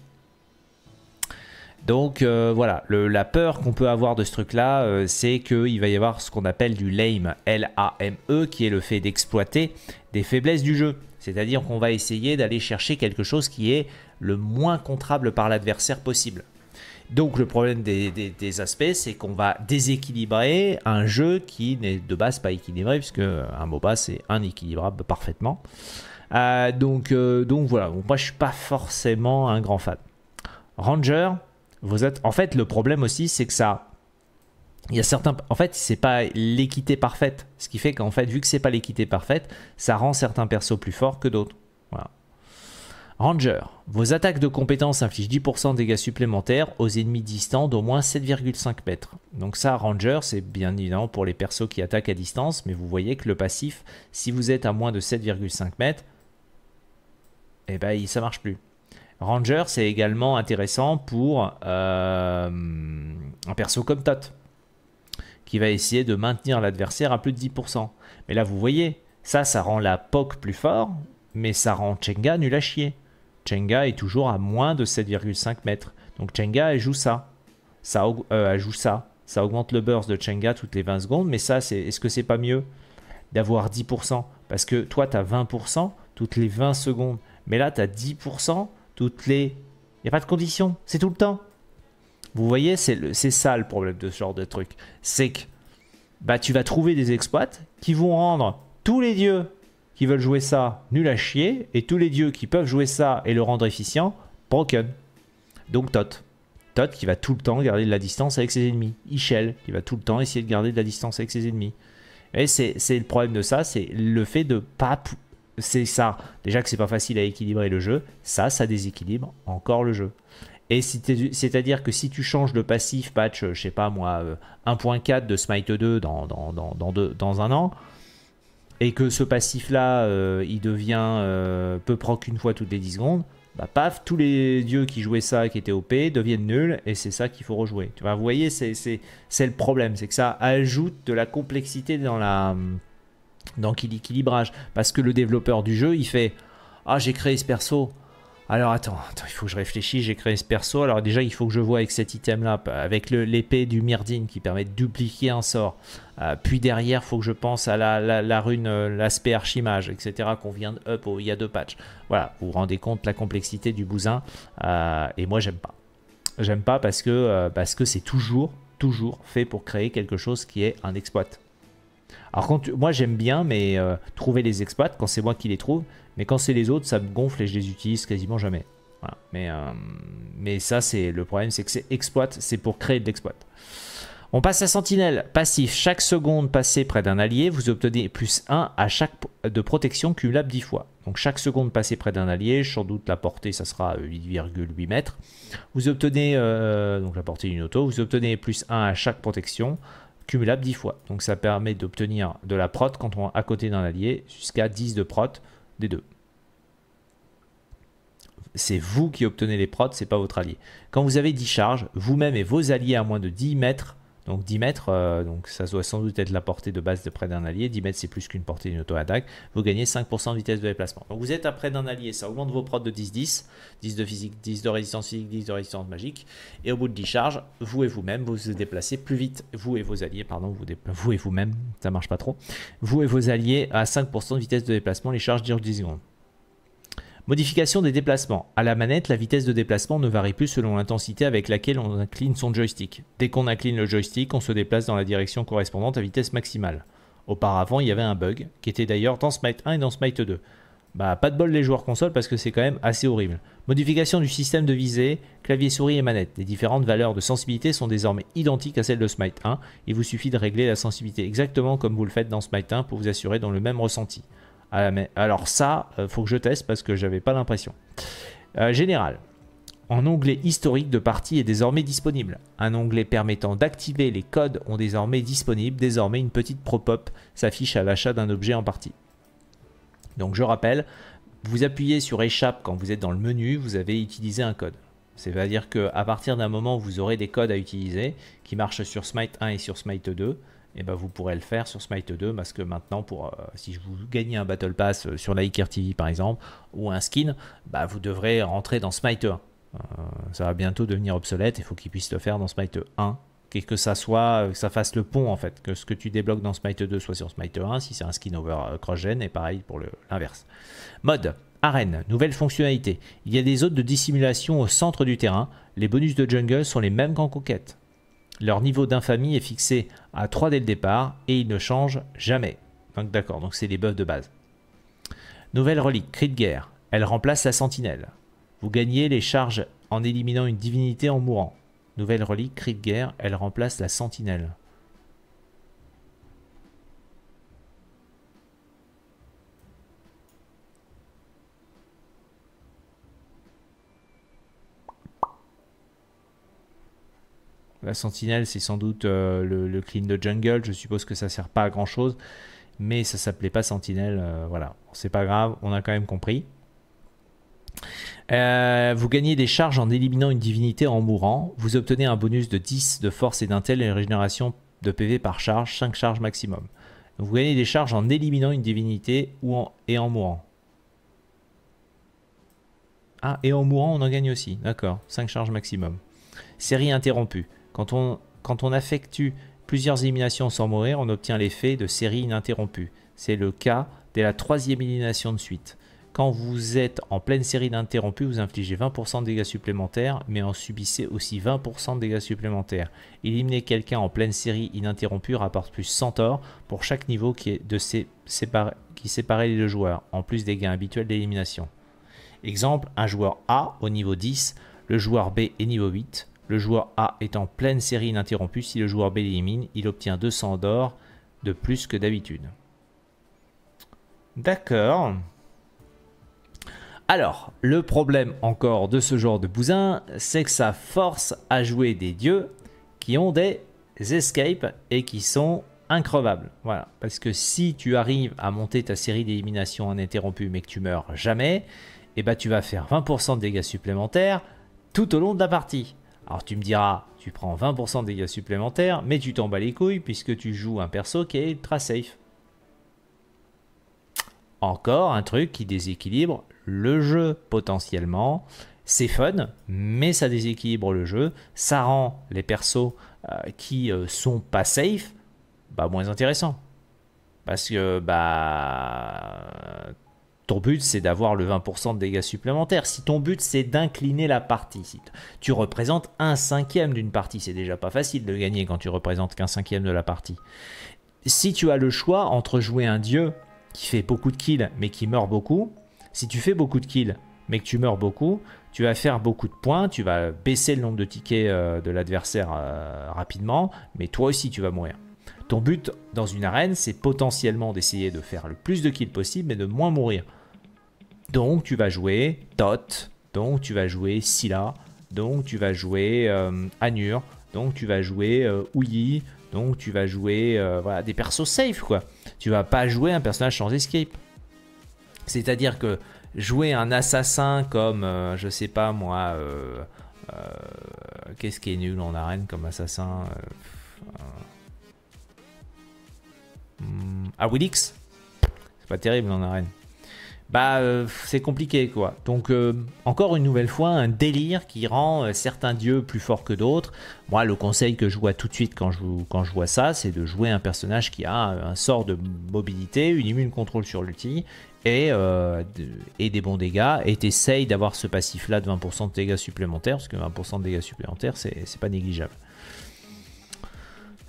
Donc euh, voilà, la peur qu'on peut avoir de ce truc-là, euh, c'est qu'il va y avoir ce qu'on appelle du lame, L-A-M-E, qui est le fait d'exploiter des faiblesses du jeu. C'est-à-dire qu'on va essayer d'aller chercher quelque chose qui est le moins contrable par l'adversaire possible. Donc le problème des, aspects, c'est qu'on va déséquilibrer un jeu qui n'est de base pas équilibré, puisque un MOBA c'est inéquilibrable parfaitement. Euh, donc, euh, donc voilà, moi je suis pas forcément un grand fan. Ranger, vous êtes. En fait, le problème aussi, c'est que ça. Il y a certains. En fait, c'est pas l'équité parfaite. Ce qui fait qu'en fait, vu que c'est pas l'équité parfaite, ça rend certains persos plus forts que d'autres. Ranger, vos attaques de compétences infligent 10% de dégâts supplémentaires aux ennemis distants d'au moins 7,5 mètres. Donc ça, Ranger, c'est bien évidemment pour les persos qui attaquent à distance, mais vous voyez que le passif, si vous êtes à moins de 7,5 mètres, eh ben ça marche plus. Ranger, c'est également intéressant pour euh, un perso comme Tot, qui va essayer de maintenir l'adversaire à plus de 10%. Mais là, vous voyez, ça, ça rend la POC plus fort, mais ça rend Chenga nul à chier. Chenga est toujours à moins de 7,5 mètres. Donc Chenga, elle joue ça. ça euh, joue ça. Ça augmente le burst de Chenga toutes les 20 secondes, mais ça, c'est, est-ce que c'est pas mieux d'avoir 10% Parce que toi, tu as 20% toutes les 20 secondes. Mais là, tu as 10% toutes les... Il n'y a pas de condition, c'est tout le temps. Vous voyez, c'est ça le problème de ce genre de truc. C'est que bah, tu vas trouver des exploits qui vont rendre tous les dieux qui veulent jouer ça nul à chier, et tous les dieux qui peuvent jouer ça et le rendre efficient, broken. Donc Tot. Tot qui va tout le temps garder de la distance avec ses ennemis. Ishel qui va tout le temps essayer de garder de la distance avec ses ennemis. Et c'est le problème de ça, c'est le fait de pas... C'est ça. Déjà que c'est pas facile à équilibrer le jeu, ça, ça déséquilibre encore le jeu. Et c'est-à-dire que si tu changes de passif patch, euh, je sais pas moi, 1.4 euh, de Smite 2 dans, dans, dans, dans, deux, dans un an, et que ce passif-là, euh, il devient euh, peu proc une fois toutes les 10 secondes, bah paf, tous les dieux qui jouaient ça, qui étaient OP, deviennent nuls, et c'est ça qu'il faut rejouer. Tu vois, vous voyez, c'est le problème, c'est que ça ajoute de la complexité dans la dans l'équilibrage, parce que le développeur du jeu, il fait « Ah, j'ai créé ce perso », alors attends, attends, il faut que je réfléchisse, j'ai créé ce perso. Alors déjà, il faut que je vois avec cet item-là, avec l'épée du Myrdine qui permet de dupliquer un sort. Euh, puis derrière, il faut que je pense à la, rune, euh, l'aspect archimage, etc. qu'on vient de up il y a deux patchs. Voilà, vous vous rendez compte la complexité du bousin. Euh, et moi, j'aime pas. J'aime pas parce que parce que c'est toujours, toujours fait pour créer quelque chose qui est un exploit. Alors moi j'aime bien mais euh, trouver les exploits quand c'est moi qui les trouve, mais quand c'est les autres ça me gonfle et je les utilise quasiment jamais. Mais, euh, mais ça c'est le problème c'est que c'est exploit, c'est pour créer de l'exploit. On passe à Sentinelle. Passif. Chaque seconde passée près d'un allié, vous obtenez plus 1 à chaque de protection cumulable 10 fois. Donc chaque seconde passée près d'un allié, sans doute la portée, ça sera 8,8 euh, mètres. Vous obtenez, donc la portée d'une auto, vous obtenez plus 1 à chaque protection cumulable 10 fois. Donc ça permet d'obtenir de la prot quand on est à côté d'un allié, jusqu'à 10 de prot des deux. C'est vous qui obtenez les prots, c'est pas votre allié. Quand vous avez 10 charges, vous-même et vos alliés à moins de 10 mètres donc 10 mètres, euh, donc ça doit sans doute être la portée de base de près d'un allié. 10 mètres, c'est plus qu'une portée d'une auto-attaque. Vous gagnez 5% de vitesse de déplacement. Donc vous êtes à près d'un allié, ça augmente vos prods de 10-10, 10 de physique, 10 de résistance physique, 10 de résistance magique. Et au bout de 10 charges, vous et vous-même, vous vous déplacez plus vite. Vous et vos alliés, pardon, vous, vous et vous-même, ça marche pas trop. Vous et vos alliés à 5% de vitesse de déplacement, les charges durent 10 secondes. Modification des déplacements. À la manette, la vitesse de déplacement ne varie plus selon l'intensité avec laquelle on incline son joystick. Dès qu'on incline le joystick, on se déplace dans la direction correspondante à vitesse maximale. Auparavant, il y avait un bug, qui était d'ailleurs dans Smite 1 et dans Smite 2. Bah, pas de bol les joueurs console parce que c'est quand même assez horrible. Modification du système de visée, clavier souris et manette. Les différentes valeurs de sensibilité sont désormais identiques à celles de Smite 1. Il vous suffit de régler la sensibilité exactement comme vous le faites dans Smite 1 pour vous assurer dans le même ressenti. Ah, alors ça, euh, faut que je teste parce que je n'avais pas l'impression. Euh, général. En onglet historique de partie est désormais disponible. Un onglet permettant d'activer les codes ont désormais disponible. Désormais, une petite pop s'affiche à l'achat d'un objet en partie. Donc je rappelle, vous appuyez sur échappe quand vous êtes dans le menu, vous avez utilisé un code. C'est-à-dire qu'à partir d'un moment, vous aurez des codes à utiliser qui marchent sur Smite 1 et sur Smite 2 et eh ben, vous pourrez le faire sur Smite 2 parce que maintenant pour euh, si je vous gagnez un Battle Pass euh, sur la Iker TV par exemple ou un skin, bah vous devrez rentrer dans Smite 1. Euh, ça va bientôt devenir obsolète, il faut qu'il puisse le faire dans Smite 1 que ça soit ça fasse le pont en fait, que ce que tu débloques dans Smite 2 soit sur Smite 1 si c'est un skin over cross et pareil pour l'inverse. Mode Arène, nouvelle fonctionnalité. Il y a des zones de dissimulation au centre du terrain. Les bonus de jungle sont les mêmes qu'en conquête. Leur niveau d'infamie est fixé à 3 dès le départ et ils ne changent jamais. Donc d'accord, donc c'est les buffs de base. Nouvelle relique, cri de guerre. Elle remplace la sentinelle. Vous gagnez les charges en éliminant une divinité en mourant. Nouvelle relique, cri de guerre, elle remplace la sentinelle. La sentinelle, c'est sans doute euh, le, clean de jungle. Je suppose que ça sert pas à grand chose. Mais ça s'appelait pas sentinelle. Euh, voilà. C'est pas grave. On a quand même compris. Euh, vous gagnez des charges en éliminant une divinité en mourant. Vous obtenez un bonus de 10 de force et d'intel et une régénération de PV par charge, 5 charges maximum. vous gagnez des charges en éliminant une divinité ou en, et en mourant. Ah, et en mourant, on en gagne aussi. D'accord, 5 charges maximum. Série interrompue. Quand on, effectue affectue plusieurs éliminations sans mourir, on obtient l'effet de série ininterrompue. C'est le cas dès la troisième élimination de suite. Quand vous êtes en pleine série ininterrompue, vous infligez 20% de dégâts supplémentaires, mais en subissez aussi 20% de dégâts supplémentaires. Éliminer quelqu'un en pleine série ininterrompue rapporte plus 100 torts pour chaque niveau qui, est de qui séparait les deux joueurs, en plus des gains habituels d'élimination. Exemple, un joueur A au niveau 10, le joueur B est niveau 8, le joueur A est en pleine série ininterrompue. Si le joueur B l'élimine, il obtient 200 d'or de plus que d'habitude. D'accord. Alors, le problème encore de ce genre de bousin, c'est que ça force à jouer des dieux qui ont des escapes et qui sont increvables. Voilà, parce que si tu arrives à monter ta série d'élimination ininterrompue mais que tu meurs jamais, et eh ben tu vas faire 20% de dégâts supplémentaires tout au long de la partie. Alors tu me diras, tu prends 20% de dégâts supplémentaires, mais tu t'en bats les couilles puisque tu joues un perso qui est ultra safe. Encore un truc qui déséquilibre le jeu potentiellement. C'est fun, mais ça déséquilibre le jeu. Ça rend les persos euh, qui euh, sont pas safe bah, moins intéressants. Parce que bah ton but c'est d'avoir le 20% de dégâts supplémentaires. Si ton but c'est d'incliner la partie, si tu représentes un cinquième d'une partie, c'est déjà pas facile de gagner quand tu représentes qu'un cinquième de la partie. Si tu as le choix entre jouer un dieu qui fait beaucoup de kills mais qui meurt beaucoup, si tu fais beaucoup de kills mais que tu meurs beaucoup, tu vas faire beaucoup de points, tu vas baisser le nombre de tickets euh, de l'adversaire euh, rapidement, mais toi aussi tu vas mourir. Ton but dans une arène, c'est potentiellement d'essayer de faire le plus de kills possible, mais de moins mourir. Donc tu vas jouer Tot, donc tu vas jouer Scylla, donc tu vas jouer euh, Anur, donc tu vas jouer euh, Ouilly, donc tu vas jouer euh, des persos safe quoi. Tu vas pas jouer un personnage sans escape. C'est-à-dire que jouer un assassin comme, je sais pas moi, qu'est-ce qui est nul en arène comme assassin Ah, hmm, Willix C'est pas terrible en arène bah euh, c'est compliqué quoi. Donc euh, encore une nouvelle fois un délire qui rend euh, certains dieux plus forts que d'autres. Moi le conseil que je vois tout de suite quand je, vois ça c'est de jouer un personnage qui a un sort de mobilité, une immune contrôle sur l'ulti et, et des bons dégâts et essaye d'avoir ce passif là de 20% de dégâts supplémentaires parce que 20% de dégâts supplémentaires c'est pas négligeable.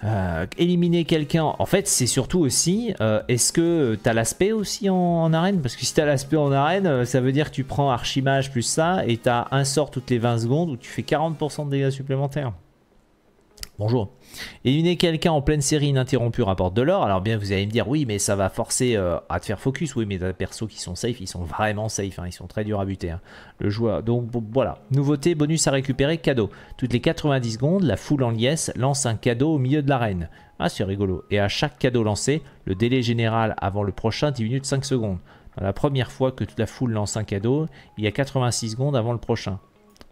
Euh, éliminer quelqu'un, en fait, c'est surtout aussi, euh, est-ce que t'as l'aspect aussi en, arène Parce que si t'as l'aspect en arène, euh, ça veut dire que tu prends archimage plus ça, et t'as un sort toutes les 20 secondes où tu fais 40% de dégâts supplémentaires. Bonjour. Et et quelqu'un en pleine série ininterrompue rapporte de l'or. Alors bien, vous allez me dire, oui, mais ça va forcer euh, à te faire focus. Oui, mais t'as persos qui sont safe, ils sont vraiment safe. Hein, ils sont très durs à buter. Hein. Le joueur. Donc voilà. Nouveauté, bonus à récupérer, cadeau. Toutes les 90 secondes, la foule en liesse lance un cadeau au milieu de l'arène. Ah, c'est rigolo. Et à chaque cadeau lancé, le délai général avant le prochain diminue minutes 5 secondes. la première fois que toute la foule lance un cadeau, il y a 86 secondes avant le prochain.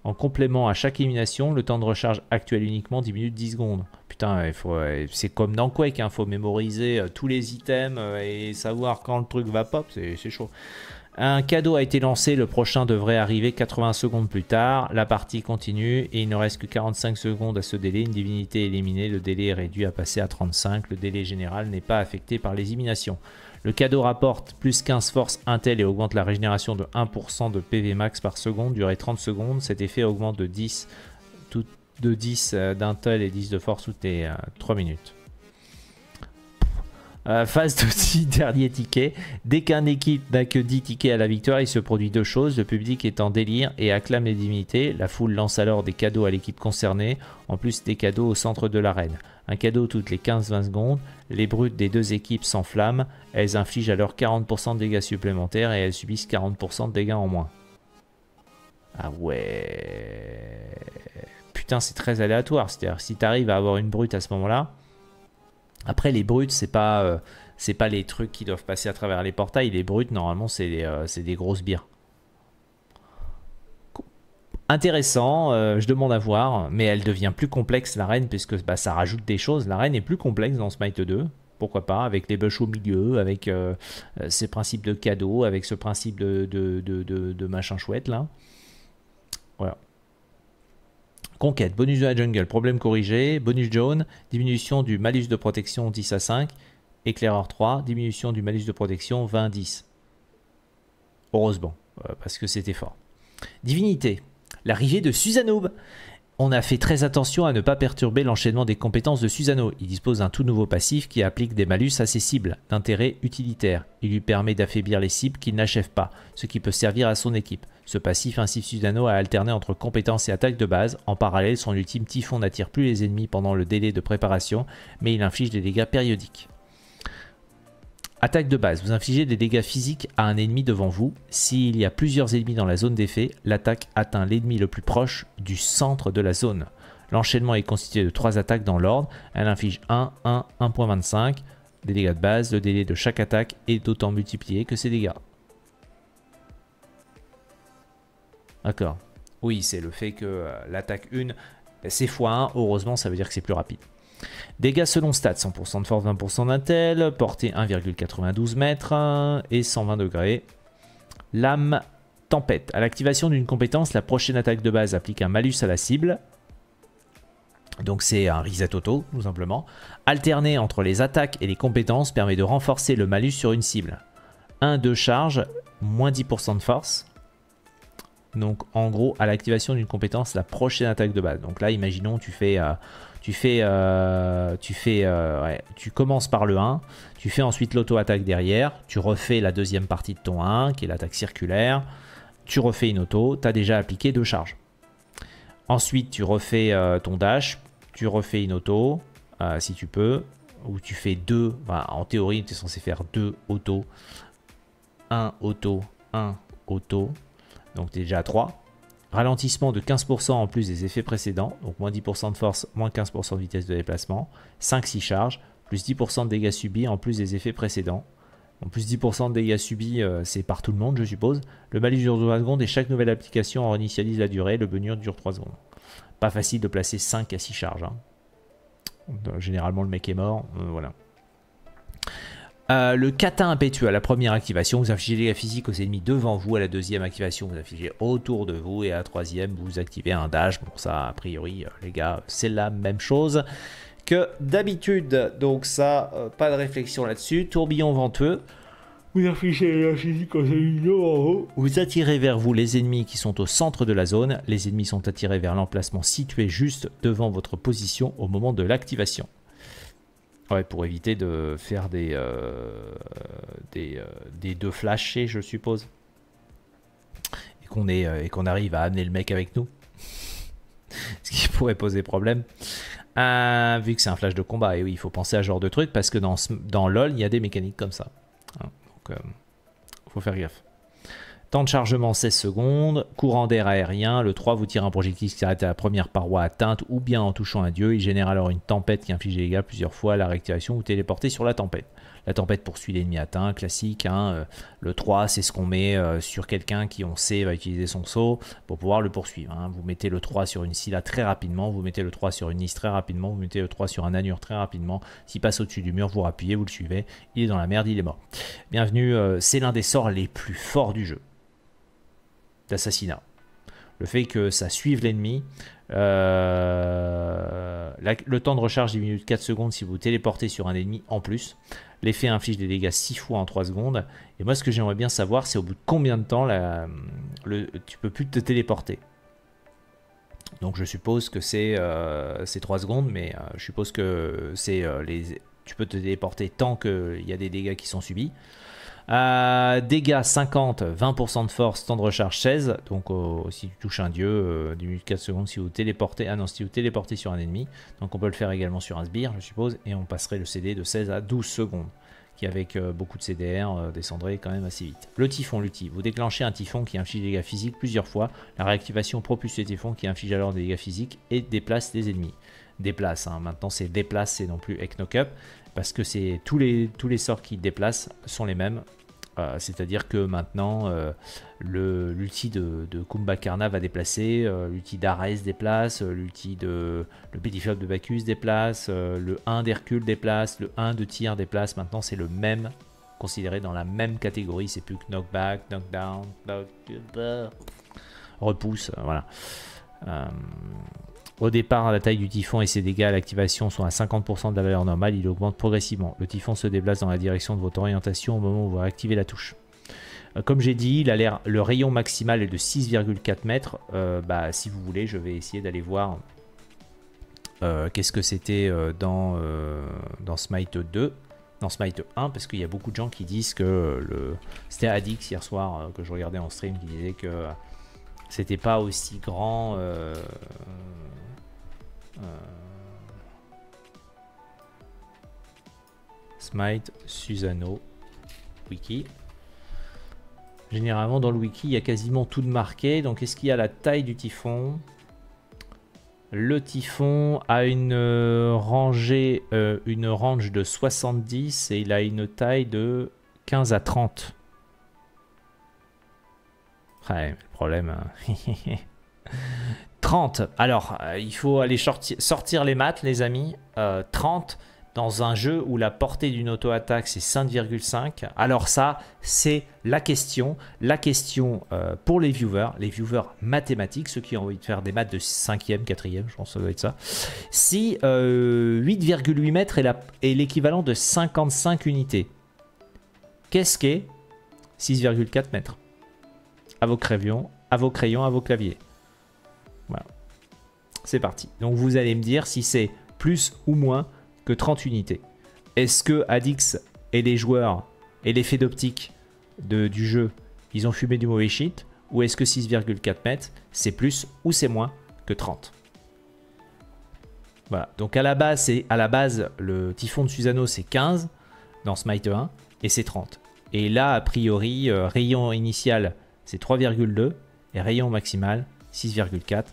En complément, à chaque élimination, le temps de recharge actuel uniquement 10 minutes 10 secondes. Putain, euh, c'est comme dans Quake, il hein, faut mémoriser euh, tous les items euh, et savoir quand le truc va pop, c'est chaud. Un cadeau a été lancé, le prochain devrait arriver 80 secondes plus tard. La partie continue et il ne reste que 45 secondes à ce délai. Une divinité éliminée, le délai est réduit à passer à 35. Le délai général n'est pas affecté par les éliminations. Le cadeau rapporte plus 15 forces Intel et augmente la régénération de 1% de PV max par seconde, durée 30 secondes. Cet effet augmente de 10 de 10 euh, d'Intel et 10 de force toutes les 3 euh, minutes phase euh, de <laughs> dernier ticket. Dès qu'un équipe n'a que 10 tickets à la victoire, il se produit deux choses. Le public est en délire et acclame les divinités. La foule lance alors des cadeaux à l'équipe concernée, en plus des cadeaux au centre de l'arène. Un cadeau toutes les 15-20 secondes. Les brutes des deux équipes s'enflamment. Elles infligent alors 40% de dégâts supplémentaires et elles subissent 40% de dégâts en moins. Ah ouais. Putain, c'est très aléatoire. C'est-à-dire, si t'arrives à avoir une brute à ce moment-là, après, les brutes, c'est pas, euh, pas les trucs qui doivent passer à travers les portails. Les brutes, normalement, c'est euh, des grosses bières. Intéressant, euh, je demande à voir, mais elle devient plus complexe la reine puisque bah, ça rajoute des choses. La reine est plus complexe dans Smite 2, pourquoi pas, avec les bûches au milieu, avec ces principes de cadeaux, avec ce principe de, de, machin chouette là. Voilà. Conquête, bonus de la jungle, problème corrigé, bonus jaune, diminution du malus de protection 10 à 5, éclaireur 3, diminution du malus de protection 20 à 10. Heureusement, euh, parce que c'était fort. Divinité, l'arrivée de Suzanoob. On a fait très attention à ne pas perturber l'enchaînement des compétences de Susano. Il dispose d'un tout nouveau passif qui applique des malus à ses cibles, d'intérêt utilitaire. Il lui permet d'affaiblir les cibles qu'il n'achève pas, ce qui peut servir à son équipe. Ce passif incite Susano à alterner entre compétences et attaques de base. En parallèle, son ultime typhon n'attire plus les ennemis pendant le délai de préparation, mais il inflige des dégâts périodiques. Attaque de base, vous infligez des dégâts physiques à un ennemi devant vous. S'il y a plusieurs ennemis dans la zone d'effet, l'attaque atteint l'ennemi le plus proche du centre de la zone. L'enchaînement est constitué de 3 attaques dans l'ordre. Elle inflige 1, 1, 1.25 des dégâts de base. Le délai de chaque attaque est d'autant multiplié que ses dégâts. D'accord. Oui, c'est le fait que euh, l'attaque 1, c'est x1. Heureusement, ça veut dire que c'est plus rapide. Dégâts selon stats, 100% de force, 20% d'intel, portée 1,92 mètres euh, et 120 degrés. Lame tempête. À l'activation d'une compétence, la prochaine attaque de base applique un malus à la cible. Donc c'est un reset auto, tout simplement. Alterner entre les attaques et les compétences permet de renforcer le malus sur une cible. 1 de charge, moins 10% de force donc en gros à l'activation d'une compétence la prochaine attaque de base. Donc là, imaginons tu fais euh, tu fais euh, tu fais euh, tu commences par le 1, tu fais ensuite l'auto-attaque derrière, tu refais la deuxième partie de ton 1 qui est l'attaque circulaire, tu refais une auto, tu as déjà appliqué deux charges. Ensuite, tu refais ton dash, tu refais une auto si tu peux ou tu fais deux, en théorie, tu es censé faire deux auto, un auto, un auto, donc déjà 3. Ralentissement de 15% en plus des effets précédents, donc moins 10% de force, moins 15% de vitesse de déplacement, 5-6 charges, plus 10% de dégâts subis en plus des effets précédents. En plus 10% de dégâts subis, euh, c'est par tout le monde, je suppose. Le malus dure 3 secondes et chaque nouvelle application en réinitialise la durée, le bonheur dure 3 secondes. Pas facile de placer 5 à 6 charges. Hein. Euh, généralement, le mec est mort, euh, voilà. Euh, le catin impétueux à la première activation, vous infligez la physique aux ennemis devant vous, à la deuxième activation, vous infligez autour de vous, et à la troisième, vous activez un dash. Bon, ça, a priori, euh, les gars, c'est la même chose que d'habitude. Donc, ça, euh, pas de réflexion là-dessus. Tourbillon venteux. Vous infligez physique aux ennemis devant vous. Vous attirez vers vous les ennemis qui sont au centre de la zone. Les ennemis sont attirés vers l'emplacement situé juste devant votre position au moment de l'activation. Ouais, pour éviter de faire des, euh, des, euh, des, deux flashés, je suppose. Et qu'on euh, qu'on arrive à amener le mec avec nous. <laughs> Ce qui pourrait poser problème. Euh, vu que c'est un flash de combat, et oui, il faut penser à ce genre de truc parce que dans, dans LoL, il y a des mécaniques comme ça. Hein, donc, faut faire gaffe. Temps de chargement 16 secondes, courant d'air aérien, le 3 vous tire un projectile qui s'arrête à la première paroi atteinte ou bien en touchant un dieu, il génère alors une tempête qui inflige des dégâts plusieurs fois, à la réactivation ou téléporter sur la tempête. La tempête poursuit l'ennemi atteint, classique, hein, euh, le 3 c'est ce qu'on met euh, sur quelqu'un qui on sait va utiliser son saut pour pouvoir le poursuivre. Hein. Vous mettez le 3 sur une là très rapidement, vous mettez le 3 sur une Nice très rapidement, vous mettez le 3 sur un Anur très rapidement, s'il passe au-dessus du mur, vous rappuyez, vous le suivez, il est dans la merde, il est mort. Bienvenue, euh, c'est l'un des sorts les plus forts du jeu d'assassinat. Le fait que ça suive l'ennemi, euh, le temps de recharge diminue de 4 secondes si vous téléportez sur un ennemi en plus. L'effet inflige des dégâts 6 fois en 3 secondes. Et moi, ce que j'aimerais bien savoir, c'est au bout de combien de temps la, le, tu peux plus te téléporter. Donc je suppose que c'est 3 euh, secondes, mais euh, je suppose que tu peux te téléporter tant qu'il y a des dégâts qui sont subis. Euh, dégâts 50, 20% de force, temps de recharge 16. Donc euh, si tu touches un dieu, 10 minutes 4 secondes si vous téléportez. Ah non, si vous téléportez sur un ennemi. Donc on peut le faire également sur un sbire, je suppose. Et on passerait le CD de 16 à 12 secondes. Qui avec euh, beaucoup de CDR euh, descendrait quand même assez vite. Le typhon, l'outil. Vous déclenchez un typhon qui inflige des dégâts physiques plusieurs fois. La réactivation propulse les typhon qui inflige alors des dégâts physiques et déplace les ennemis. Déplace, hein. maintenant c'est déplace, c'est non plus knock Up. Parce que c'est tous les, tous les sorts qui déplacent sont les mêmes euh, c'est-à-dire que maintenant, euh, l'outil l'ulti de, Kumbakarna va déplacer, l'outil euh, l'ulti d'Ares déplace, l'ulti de le de Bacchus déplace, le 1 d'Hercule déplace, le 1 de tir déplace. Maintenant, c'est le même, considéré dans la même catégorie. C'est plus que knockback, knockdown, knock repousse, voilà. Au départ, la taille du typhon et ses dégâts à l'activation sont à 50% de la valeur normale, il augmente progressivement. Le typhon se déplace dans la direction de votre orientation au moment où vous activez la touche. Euh, comme j'ai dit, le rayon maximal est de 6,4 mètres. Euh, bah, si vous voulez, je vais essayer d'aller voir euh, qu'est-ce que c'était dans, dans Smite 2 dans Smite 1 parce qu'il y a beaucoup de gens qui disent que le c'était Adix hier soir que je regardais en stream qui disait que c'était pas aussi grand euh, Smite, Susano, Wiki. Généralement, dans le wiki, il y a quasiment tout de marqué. Donc, est-ce qu'il y a la taille du typhon Le typhon a une euh, rangée, euh, une range de 70 et il a une taille de 15 à 30. Ouais, le problème. Hein. <laughs> 30. Alors, euh, il faut aller sortir les maths, les amis. 30 euh, dans un jeu où la portée d'une auto-attaque, c'est 5,5. Alors ça, c'est la question. La question euh, pour les viewers, les viewers mathématiques, ceux qui ont envie de faire des maths de 5e, 4e, je pense que ça doit être ça. Si 8,8 mètres est l'équivalent de 55 unités, qu'est-ce qu'est 6,4 mètres À vos crayons, à vos crayons, à vos claviers. Voilà. C'est parti. Donc vous allez me dire si c'est plus ou moins que 30 unités. Est-ce que Adix et les joueurs et l'effet d'optique du jeu, ils ont fumé du mauvais shit Ou est-ce que 6,4 mètres, c'est plus ou c'est moins que 30 Voilà, donc à la base, à la base le typhon de Susano, c'est 15 dans Smite 1 et c'est 30. Et là, a priori, euh, rayon initial, c'est 3,2 et rayon maximal, 6,4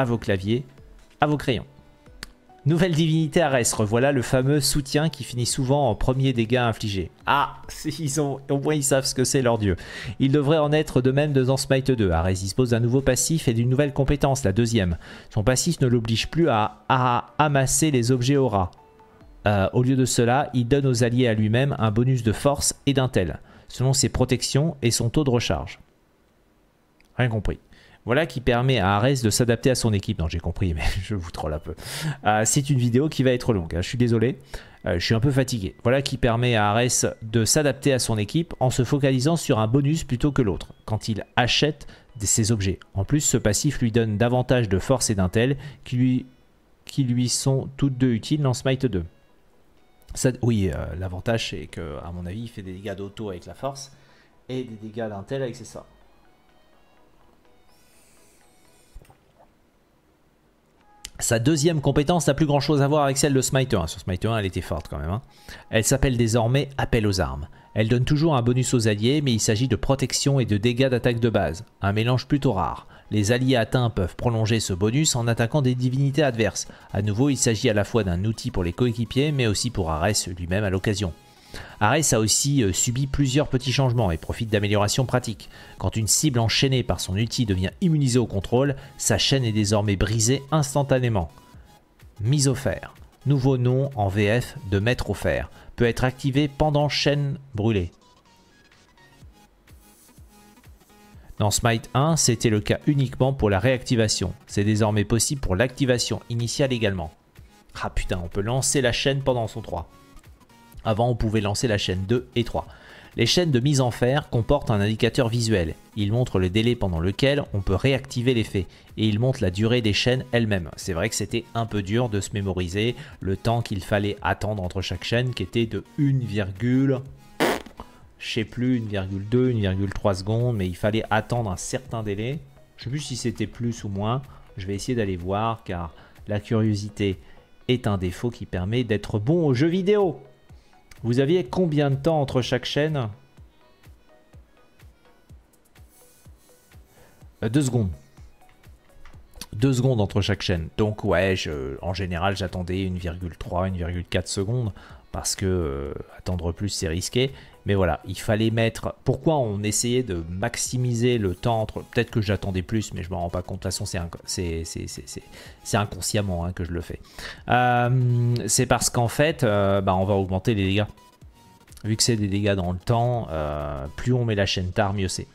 à vos claviers, à vos crayons. Nouvelle divinité Ares, revoilà le fameux soutien qui finit souvent en premier dégâts infligés. Ah, <laughs> ils ont, au moins ils savent ce que c'est leur dieu. Il devrait en être de même dans Smite 2. Ares dispose d'un nouveau passif et d'une nouvelle compétence, la deuxième. Son passif ne l'oblige plus à, amasser les objets aura. Euh, au lieu de cela, il donne aux alliés à lui-même un bonus de force et d'intel, selon ses protections et son taux de recharge. Rien compris. Voilà qui permet à Ares de s'adapter à son équipe. Non, j'ai compris, mais <laughs> je vous troll un peu. Euh, c'est une vidéo qui va être longue, hein, je suis désolé. Euh, je suis un peu fatigué. Voilà qui permet à Ares de s'adapter à son équipe en se focalisant sur un bonus plutôt que l'autre, quand il achète ses objets. En plus, ce passif lui donne davantage de force et d'intel qui lui, qui lui sont toutes deux utiles dans Smite 2. oui, euh, l'avantage c'est que, à mon avis, il fait des dégâts d'auto avec la force et des dégâts d'intel avec ses sorts. Sa deuxième compétence n'a plus grand chose à voir avec celle de Smite 1. Sur Smite 1, elle était forte quand même. Hein. Elle s'appelle désormais Appel aux armes. Elle donne toujours un bonus aux alliés, mais il s'agit de protection et de dégâts d'attaque de base. Un mélange plutôt rare. Les alliés atteints peuvent prolonger ce bonus en attaquant des divinités adverses. À nouveau, il s'agit à la fois d'un outil pour les coéquipiers, mais aussi pour Arès lui-même à l'occasion. Ares a aussi euh, subi plusieurs petits changements et profite d'améliorations pratiques. Quand une cible enchaînée par son outil devient immunisée au contrôle, sa chaîne est désormais brisée instantanément. Mise au fer, nouveau nom en VF de maître au fer, peut être activé pendant chaîne brûlée. Dans Smite 1, c'était le cas uniquement pour la réactivation. C'est désormais possible pour l'activation initiale également. Ah putain, on peut lancer la chaîne pendant son 3. Avant, on pouvait lancer la chaîne 2 et 3. Les chaînes de mise en fer comportent un indicateur visuel. Il montre le délai pendant lequel on peut réactiver l'effet et il montre la durée des chaînes elles-mêmes. C'est vrai que c'était un peu dur de se mémoriser le temps qu'il fallait attendre entre chaque chaîne qui était de 1, je sais plus, 1,2, 1,3 secondes, mais il fallait attendre un certain délai. Je ne sais plus si c'était plus ou moins. Je vais essayer d'aller voir car la curiosité est un défaut qui permet d'être bon aux jeux vidéo. Vous aviez combien de temps entre chaque chaîne euh, Deux secondes. Deux secondes entre chaque chaîne. Donc ouais, je, en général j'attendais 1,3, 1,4 secondes parce que euh, attendre plus c'est risqué. Mais voilà, il fallait mettre. Pourquoi on essayait de maximiser le temps entre. Peut-être que j'attendais plus, mais je m'en rends pas compte. De toute façon, c'est inconsciemment hein, que je le fais. Euh, c'est parce qu'en fait, euh, bah, on va augmenter les dégâts. Vu que c'est des dégâts dans le temps, euh, plus on met la chaîne tard, mieux c'est.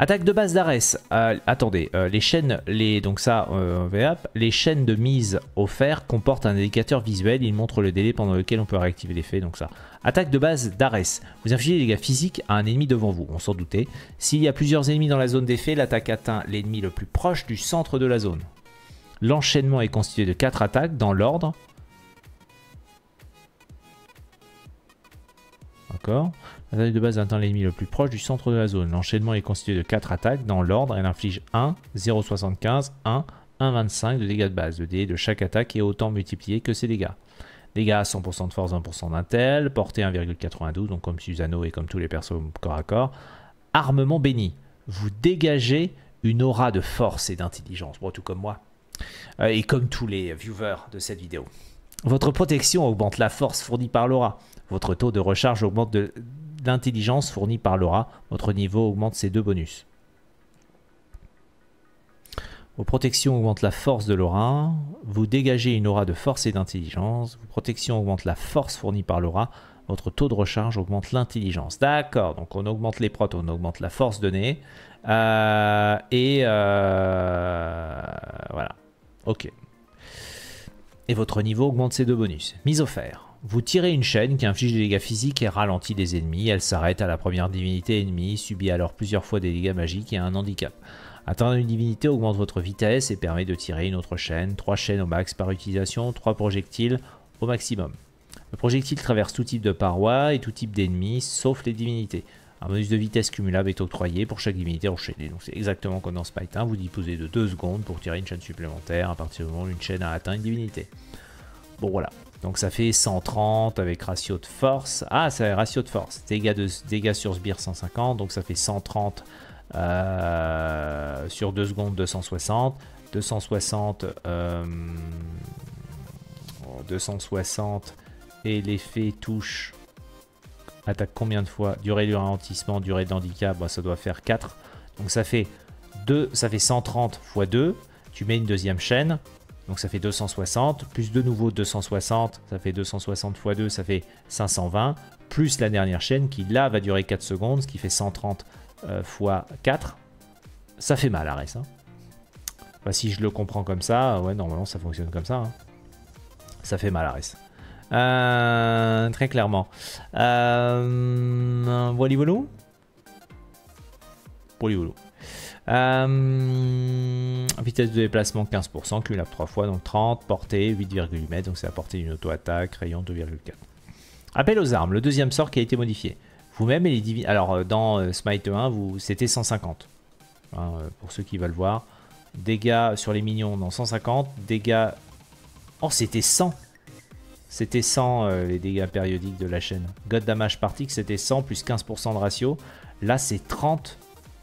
Attaque de base d'Ares. Euh, attendez, euh, les chaînes, les, donc ça, euh, les chaînes de mise fer comportent un indicateur visuel. Il montre le délai pendant lequel on peut réactiver l'effet, donc ça. Attaque de base d'Ares. Vous infligez des dégâts physiques à un ennemi devant vous, on s'en doutait. S'il y a plusieurs ennemis dans la zone d'effet, l'attaque atteint l'ennemi le plus proche du centre de la zone. L'enchaînement est constitué de 4 attaques dans l'ordre. D'accord la de base atteint l'ennemi le plus proche du centre de la zone. L'enchaînement est constitué de 4 attaques. Dans l'ordre, elle inflige 1, 0,75, 1, 1,25 de dégâts de base. Le dé de chaque attaque est autant multiplié que ses dégâts. Dégâts à 100% de force, 1% d'intel. Portée 1,92, donc comme Susano et comme tous les persos corps à corps. Armement béni. Vous dégagez une aura de force et d'intelligence. Bon, tout comme moi. Euh, et comme tous les viewers de cette vidéo. Votre protection augmente la force fournie par l'aura. Votre taux de recharge augmente de, l'intelligence fournie par l'aura. Votre niveau augmente ces deux bonus. Vos protections augmentent la force de l'aura. Vous dégagez une aura de force et d'intelligence. Vos protections augmentent la force fournie par l'aura. Votre taux de recharge augmente l'intelligence. D'accord, donc on augmente les protos, on augmente la force donnée. Euh, et euh, voilà. Ok. Et votre niveau augmente ces deux bonus. Mise au fer. Vous tirez une chaîne qui inflige des dégâts physiques et ralentit des ennemis. Elle s'arrête à la première divinité ennemie, subit alors plusieurs fois des dégâts magiques et un handicap. Atteindre une divinité augmente votre vitesse et permet de tirer une autre chaîne, 3 chaînes au max par utilisation, 3 projectiles au maximum. Le projectile traverse tout type de parois et tout type d'ennemis, sauf les divinités. Un bonus de vitesse cumulable est octroyé pour chaque divinité enchaînée. Donc c'est exactement comme dans Spite 1, hein. vous disposez de 2 secondes pour tirer une chaîne supplémentaire à partir du moment où une chaîne a atteint une divinité. Bon voilà, donc ça fait 130 avec ratio de force. Ah, c'est ratio de force. Dégâts, de, dégâts sur sbire 150. Donc ça fait 130 euh, sur 2 secondes 260. 260. 260. Et l'effet touche. Attaque combien de fois Durée du ralentissement, durée d'handicap. handicap. Bah, ça doit faire 4. Donc ça fait, 2, ça fait 130 x 2. Tu mets une deuxième chaîne. Donc ça fait 260, plus de nouveau 260, ça fait 260 x 2, ça fait 520, plus la dernière chaîne qui là va durer 4 secondes, ce qui fait 130 x 4. Ça fait mal à reste. Hein. Bah, si je le comprends comme ça, ouais, normalement ça fonctionne comme ça. Hein. Ça fait mal à reste. Euh, très clairement. Euh, voilà, Pour euh, vitesse de déplacement 15%, cumulable 3 fois, donc 30, portée 8,8 mètres, donc c'est la portée d'une auto-attaque, rayon 2,4. Appel aux armes, le deuxième sort qui a été modifié. Vous-même et les Alors euh, dans euh, Smite 1, c'était 150. Hein, pour ceux qui veulent voir. Dégâts sur les minions, non 150. Dégâts... Oh c'était 100 c'était 100 les dégâts périodiques de la chaîne. God Damage Partic, c'était 100 plus 15% de ratio. Là, c'est 30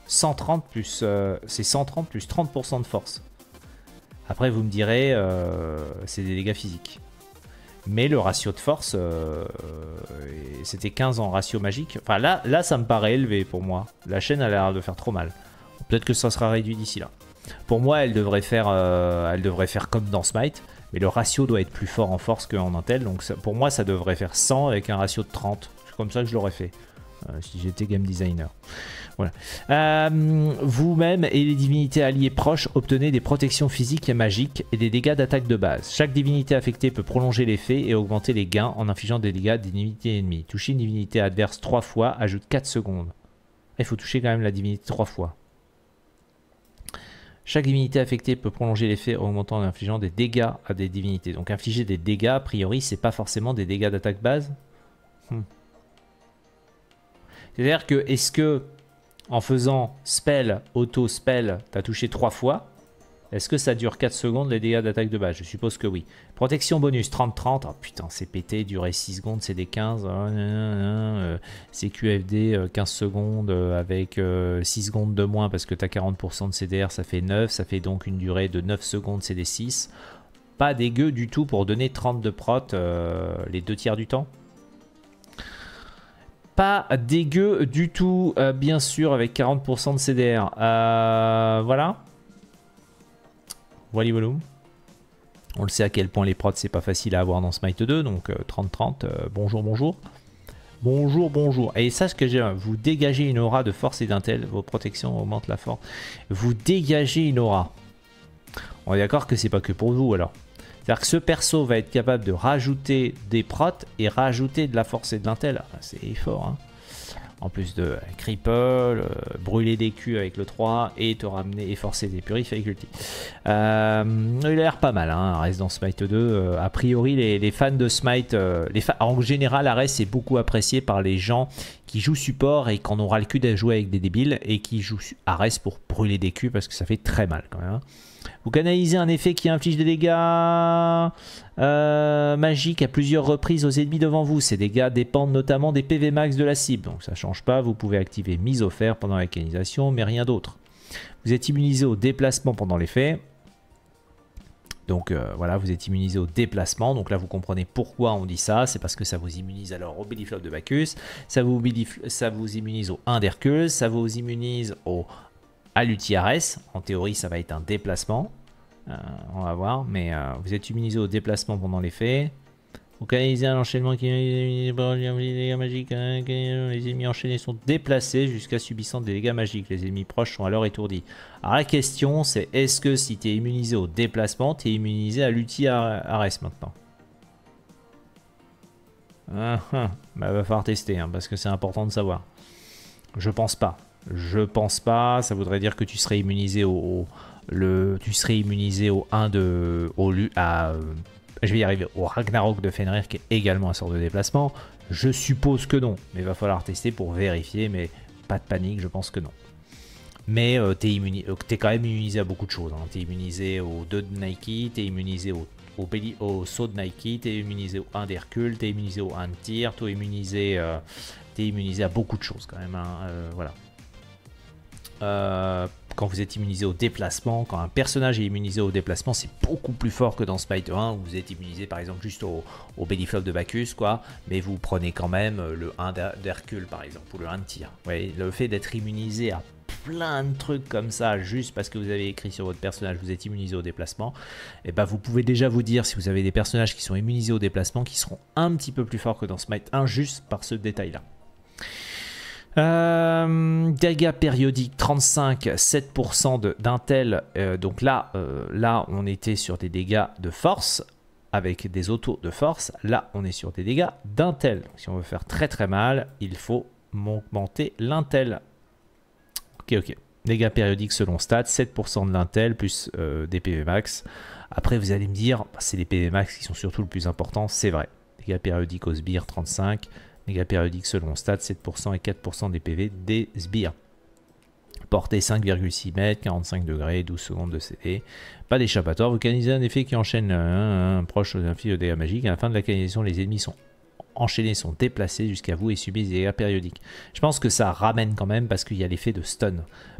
130 plus, euh, c'est 130 plus 30% de force. Après, vous me direz, euh, c'est des dégâts physiques. Mais le ratio de force, euh, c'était 15 en ratio magique. Enfin, là, là, ça me paraît élevé pour moi. La chaîne a l'air de faire trop mal. Peut-être que ça sera réduit d'ici là. Pour moi, elle devrait faire, elle devrait faire comme dans Smite. Mais le ratio doit être plus fort en force qu'en Intel. Donc pour moi, ça devrait faire 100 avec un ratio de 30. C'est comme ça que je l'aurais fait. Euh, si j'étais game designer. Voilà. Euh, vous-même et les divinités alliées proches obtenez des protections physiques et magiques et des dégâts d'attaque de base. Chaque divinité affectée peut prolonger l'effet et augmenter les gains en infligeant des dégâts des divinités ennemies. Toucher une divinité adverse 3 fois ajoute 4 secondes. Eh, il faut toucher quand même la divinité 3 fois. Chaque divinité affectée peut prolonger l'effet en augmentant en infligeant des dégâts à des divinités. Donc infliger des dégâts, a priori, c'est pas forcément des dégâts d'attaque base. Hmm. C'est-à-dire que est-ce que en faisant spell, auto spell, t'as touché 3 fois Est-ce que ça dure 4 secondes les dégâts d'attaque de base Je suppose que oui. Protection bonus 30-30. Oh putain, c'est pété, durer 6 secondes, c'est des 15. CQFD 15 secondes euh, avec 6 euh, secondes de moins parce que t'as 40% de CDR, ça fait 9. Ça fait donc une durée de 9 secondes, c'est des 6 pas dégueu du tout pour donner 30 de prot euh, les deux tiers du temps pas dégueu du tout, euh, bien sûr, avec 40% de CDR. Euh, voilà. Wally On le sait à quel point les prods, c'est pas facile à avoir dans Smite 2, donc 30-30, euh, euh, bonjour, bonjour. Bonjour, bonjour. Et ça, ce que j'ai hein, vous dégagez une aura de force et d'intel, vos protections augmentent la force. Vous dégagez une aura. On est d'accord que c'est pas que pour vous, alors. C'est-à-dire que ce perso va être capable de rajouter des protes et rajouter de la force et de l'intel. Ah, c'est fort. Hein en plus de euh, cripple, euh, brûler des culs avec le 3 et te ramener et forcer des purifs avec euh, il a l'air pas mal, hein, dans Smite 2. a priori, les, fans de Smite, en général, Ares est beaucoup apprécié par les gens qui jouent support et qu'on aura le cul à jouer avec des débiles et qui jouent Ares pour brûler des culs parce que ça fait très mal quand même. Hein. Vous canalisez un effet qui inflige des dégâts euh, magiques à plusieurs reprises aux ennemis devant vous. Ces dégâts dépendent notamment des PV max de la cible. Donc ça ne change pas, vous pouvez activer mise au fer pendant la canalisation, mais rien d'autre. Vous êtes immunisé au déplacement pendant l'effet. Donc euh, voilà, vous êtes immunisé au déplacement. Donc là, vous comprenez pourquoi on dit ça. C'est parce que ça vous immunise alors au Bidiflop de Bacchus, ça vous, ça vous immunise au 1 ça vous immunise au à l'UTRS. En théorie, ça va être un déplacement. Euh, on va voir, mais euh, vous êtes immunisé au déplacement pendant les faits. canalisez un enchaînement qui est les dégâts magiques. Hein, les ennemis enchaînés sont déplacés jusqu'à subissant des dégâts magiques. Les ennemis proches sont alors étourdis. Alors la question, c'est est-ce que si tu es immunisé au déplacement, tu es immunisé à l'UTRS maintenant ah, ah. Bah, va falloir tester, hein, parce que c'est important de savoir. Je pense pas. Je pense pas. Ça voudrait dire que tu serais immunisé au, le, tu serais immunisé au 1 de au euh, je vais y arriver au Ragnarok de Fenrir qui est également un sort de déplacement. Je suppose que non, mais il va falloir tester pour vérifier. Mais pas de panique, je pense que non. Mais euh, tu euh, t'es quand même immunisé à beaucoup de choses. Hein. es immunisé au 2 de Nike, tu es immunisé au au, saut de Nike, tu es immunisé au 1 d'Hercule, es immunisé au 1 de tir, tu immunisé, es immunisé à beaucoup de choses quand même. Hein, voilà. Euh, quand vous êtes immunisé au déplacement, quand un personnage est immunisé au déplacement, c'est beaucoup plus fort que dans Smite 1 où vous êtes immunisé par exemple juste au, au Beniflop de Bacchus, quoi, mais vous prenez quand même euh, le 1 d'Hercule par exemple, ou le 1 de tir. le fait d'être immunisé à plein de trucs comme ça, juste parce que vous avez écrit sur votre personnage, vous êtes immunisé au déplacement, et eh ben vous pouvez déjà vous dire si vous avez des personnages qui sont immunisés au déplacement, qui seront un petit peu plus forts que dans Smite 1 juste par ce détail-là dégâts périodiques 35, 7% d'intel. donc là, euh, là, on était sur des dégâts de force avec des autos de force. Là, on est sur des dégâts d'intel. Si on veut faire très très mal, il faut augmenter l'intel. Ok, ok. Dégâts périodiques selon stats, 7% de l'intel plus euh, des PV max. Après, vous allez me dire, bah, c'est les PV max qui sont surtout le plus important. C'est vrai. Dégâts périodiques au sbire 35. Dégâts périodiques selon stats, 7% et 4% des PV des sbires. Portée 5,6 mètres, 45 degrés, 12 secondes de CD. Pas d'échappatoire. Vocaliser un effet qui enchaîne un, proche d'un fil de dégâts magiques. À la fin de la canalisation, les ennemis sont enchaînés, sont déplacés jusqu'à vous et subissent des dégâts périodiques. Je pense que ça ramène quand même parce qu'il y a l'effet de stun.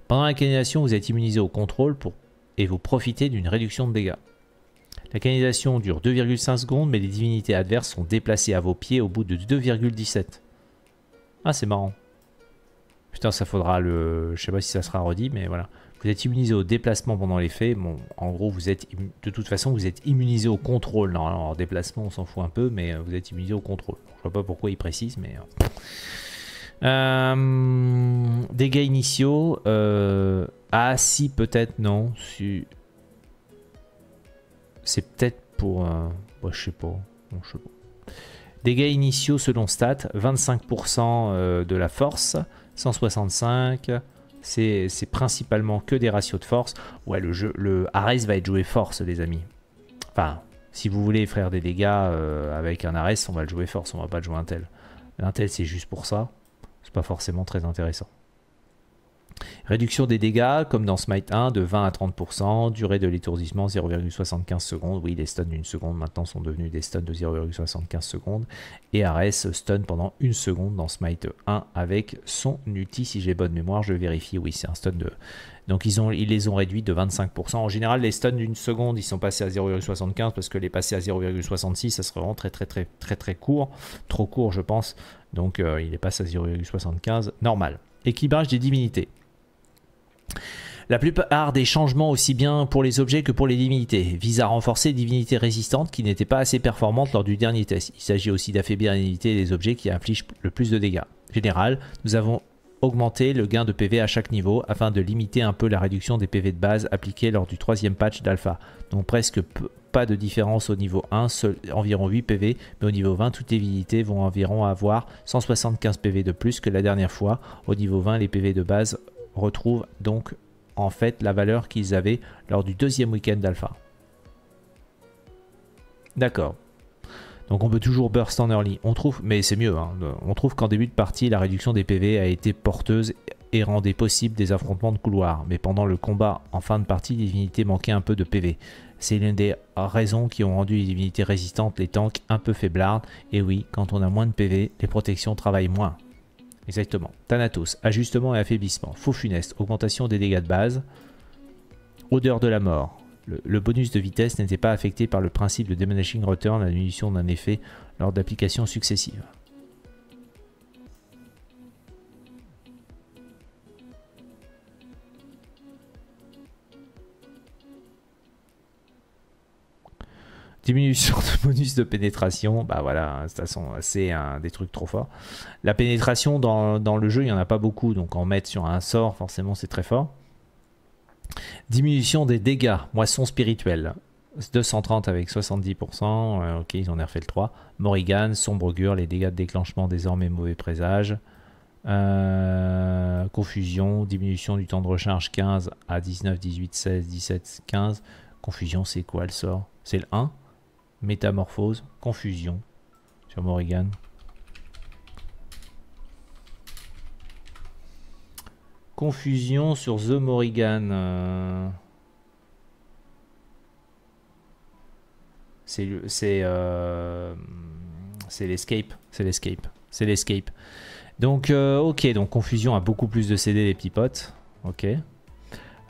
Pendant la canalisation, vous êtes immunisé au contrôle pour... et vous profitez d'une réduction de dégâts. La canalisation dure 2,5 secondes, mais les divinités adverses sont déplacées à vos pieds au bout de 2,17. Ah, c'est marrant. Putain, ça faudra le... Je sais pas si ça sera redit, mais voilà. Vous êtes immunisé au déplacement pendant les Bon, en gros, vous êtes... De toute façon, vous êtes immunisé au contrôle. dans en déplacement, on s'en fout un peu, mais euh, vous êtes immunisé au contrôle. Je vois pas pourquoi il précise, mais... Euh. Euh, dégâts initiaux. Ah, si, peut-être, non c'est peut-être pour... Euh, je sais pas. Dégâts initiaux selon stat, 25% euh, de la force, 165, c'est principalement que des ratios de force. Ouais, le jeu, le Ares va être joué force, les amis. Enfin, si vous voulez faire des dégâts euh, avec un Ares, on va le jouer force, on va pas le jouer un tel. L'intel, c'est juste pour ça. C'est pas forcément très intéressant. Réduction des dégâts, comme dans Smite 1, de 20 à 30%. Durée de l'étourdissement, 0,75 secondes. Oui, les stuns d'une seconde maintenant sont devenus des stuns de 0,75 secondes. Et Ares stun pendant une seconde dans Smite 1 avec son ulti. Si j'ai bonne mémoire, je vérifie. Oui, c'est un stun de. Donc ils, ont, ils les ont réduits de 25%. En général, les stuns d'une seconde, ils sont passés à 0,75 parce que les passer à 0,66, ça serait vraiment très très très très très court. Trop court, je pense. Donc euh, il est passé à 0,75, normal. Équipage des divinités. La plupart des changements aussi bien pour les objets que pour les divinités visent à renforcer les divinités résistantes qui n'étaient pas assez performantes lors du dernier test. Il s'agit aussi d'affaiblir les divinités des objets qui infligent le plus de dégâts. Général, nous avons augmenté le gain de PV à chaque niveau afin de limiter un peu la réduction des PV de base appliquée lors du troisième patch d'alpha. Donc presque pas de différence au niveau 1, environ 8 PV, mais au niveau 20, toutes les divinités vont environ avoir 175 PV de plus que la dernière fois. Au niveau 20, les PV de base retrouve donc en fait la valeur qu'ils avaient lors du deuxième week-end d'alpha. D'accord. Donc on peut toujours burst en early. On trouve, mais c'est mieux, hein. on trouve qu'en début de partie, la réduction des PV a été porteuse et rendait possible des affrontements de couloirs. Mais pendant le combat en fin de partie, les divinités manquaient un peu de PV. C'est l'une des raisons qui ont rendu les divinités résistantes, les tanks un peu faiblardes. Et oui, quand on a moins de PV, les protections travaillent moins. Exactement. Thanatos, ajustement et affaiblissement. Faux funeste, augmentation des dégâts de base. Odeur de la mort. Le, bonus de vitesse n'était pas affecté par le principe de diminishing return, la diminution d'un effet lors d'applications successives. Diminution de bonus de pénétration, bah voilà, de toute façon, c'est un des trucs trop forts. La pénétration dans, le jeu, il n'y en a pas beaucoup, donc en mettre sur un sort, forcément, c'est très fort. Diminution des dégâts, moisson spirituelle. 230 avec 70%, euh, ok, ils en ont refait le 3. Morrigan, sombre augure, les dégâts de déclenchement désormais mauvais présage. Euh, confusion, diminution du temps de recharge 15 à 19, 18, 16, 17, 15. Confusion, c'est quoi le sort C'est le 1 Métamorphose, confusion sur Morrigan. Confusion sur The Morrigan. C'est euh, l'escape. C'est l'escape. C'est l'escape. Donc, euh, ok, donc Confusion a beaucoup plus de CD, les petits potes. Ok.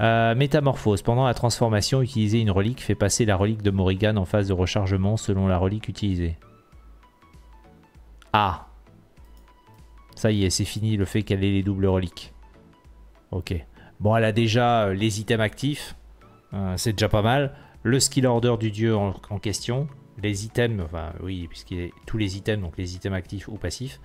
Euh, métamorphose. Pendant la transformation, utiliser une relique fait passer la relique de Morrigan en phase de rechargement selon la relique utilisée. Ah Ça y est, c'est fini le fait qu'elle ait les doubles reliques. Ok. Bon, elle a déjà euh, les items actifs. Euh, c'est déjà pas mal. Le skill order du dieu en, question. Les items, enfin oui, puisqu'il est tous les items, donc les items actifs ou passifs.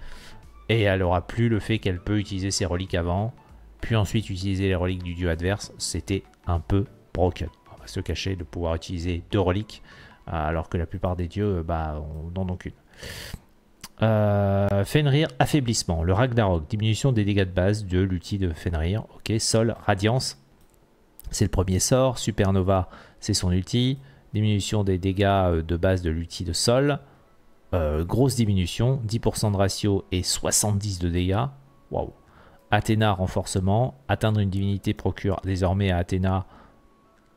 Et elle aura plus le fait qu'elle peut utiliser ses reliques avant puis ensuite utiliser les reliques du dieu adverse, c'était un peu broken. On va se cacher de pouvoir utiliser deux reliques, euh, alors que la plupart des dieux, euh, bah, n'en ont qu'une. Euh, Fenrir, affaiblissement. Le Ragnarok, diminution des dégâts de base de l'outil de Fenrir. Ok, Sol, Radiance, c'est le premier sort. Supernova, c'est son ulti. Diminution des dégâts de base de l'outil de Sol. grosse diminution, 10% de ratio et 70 de dégâts. Waouh. Athéna renforcement. Atteindre une divinité procure désormais à Athéna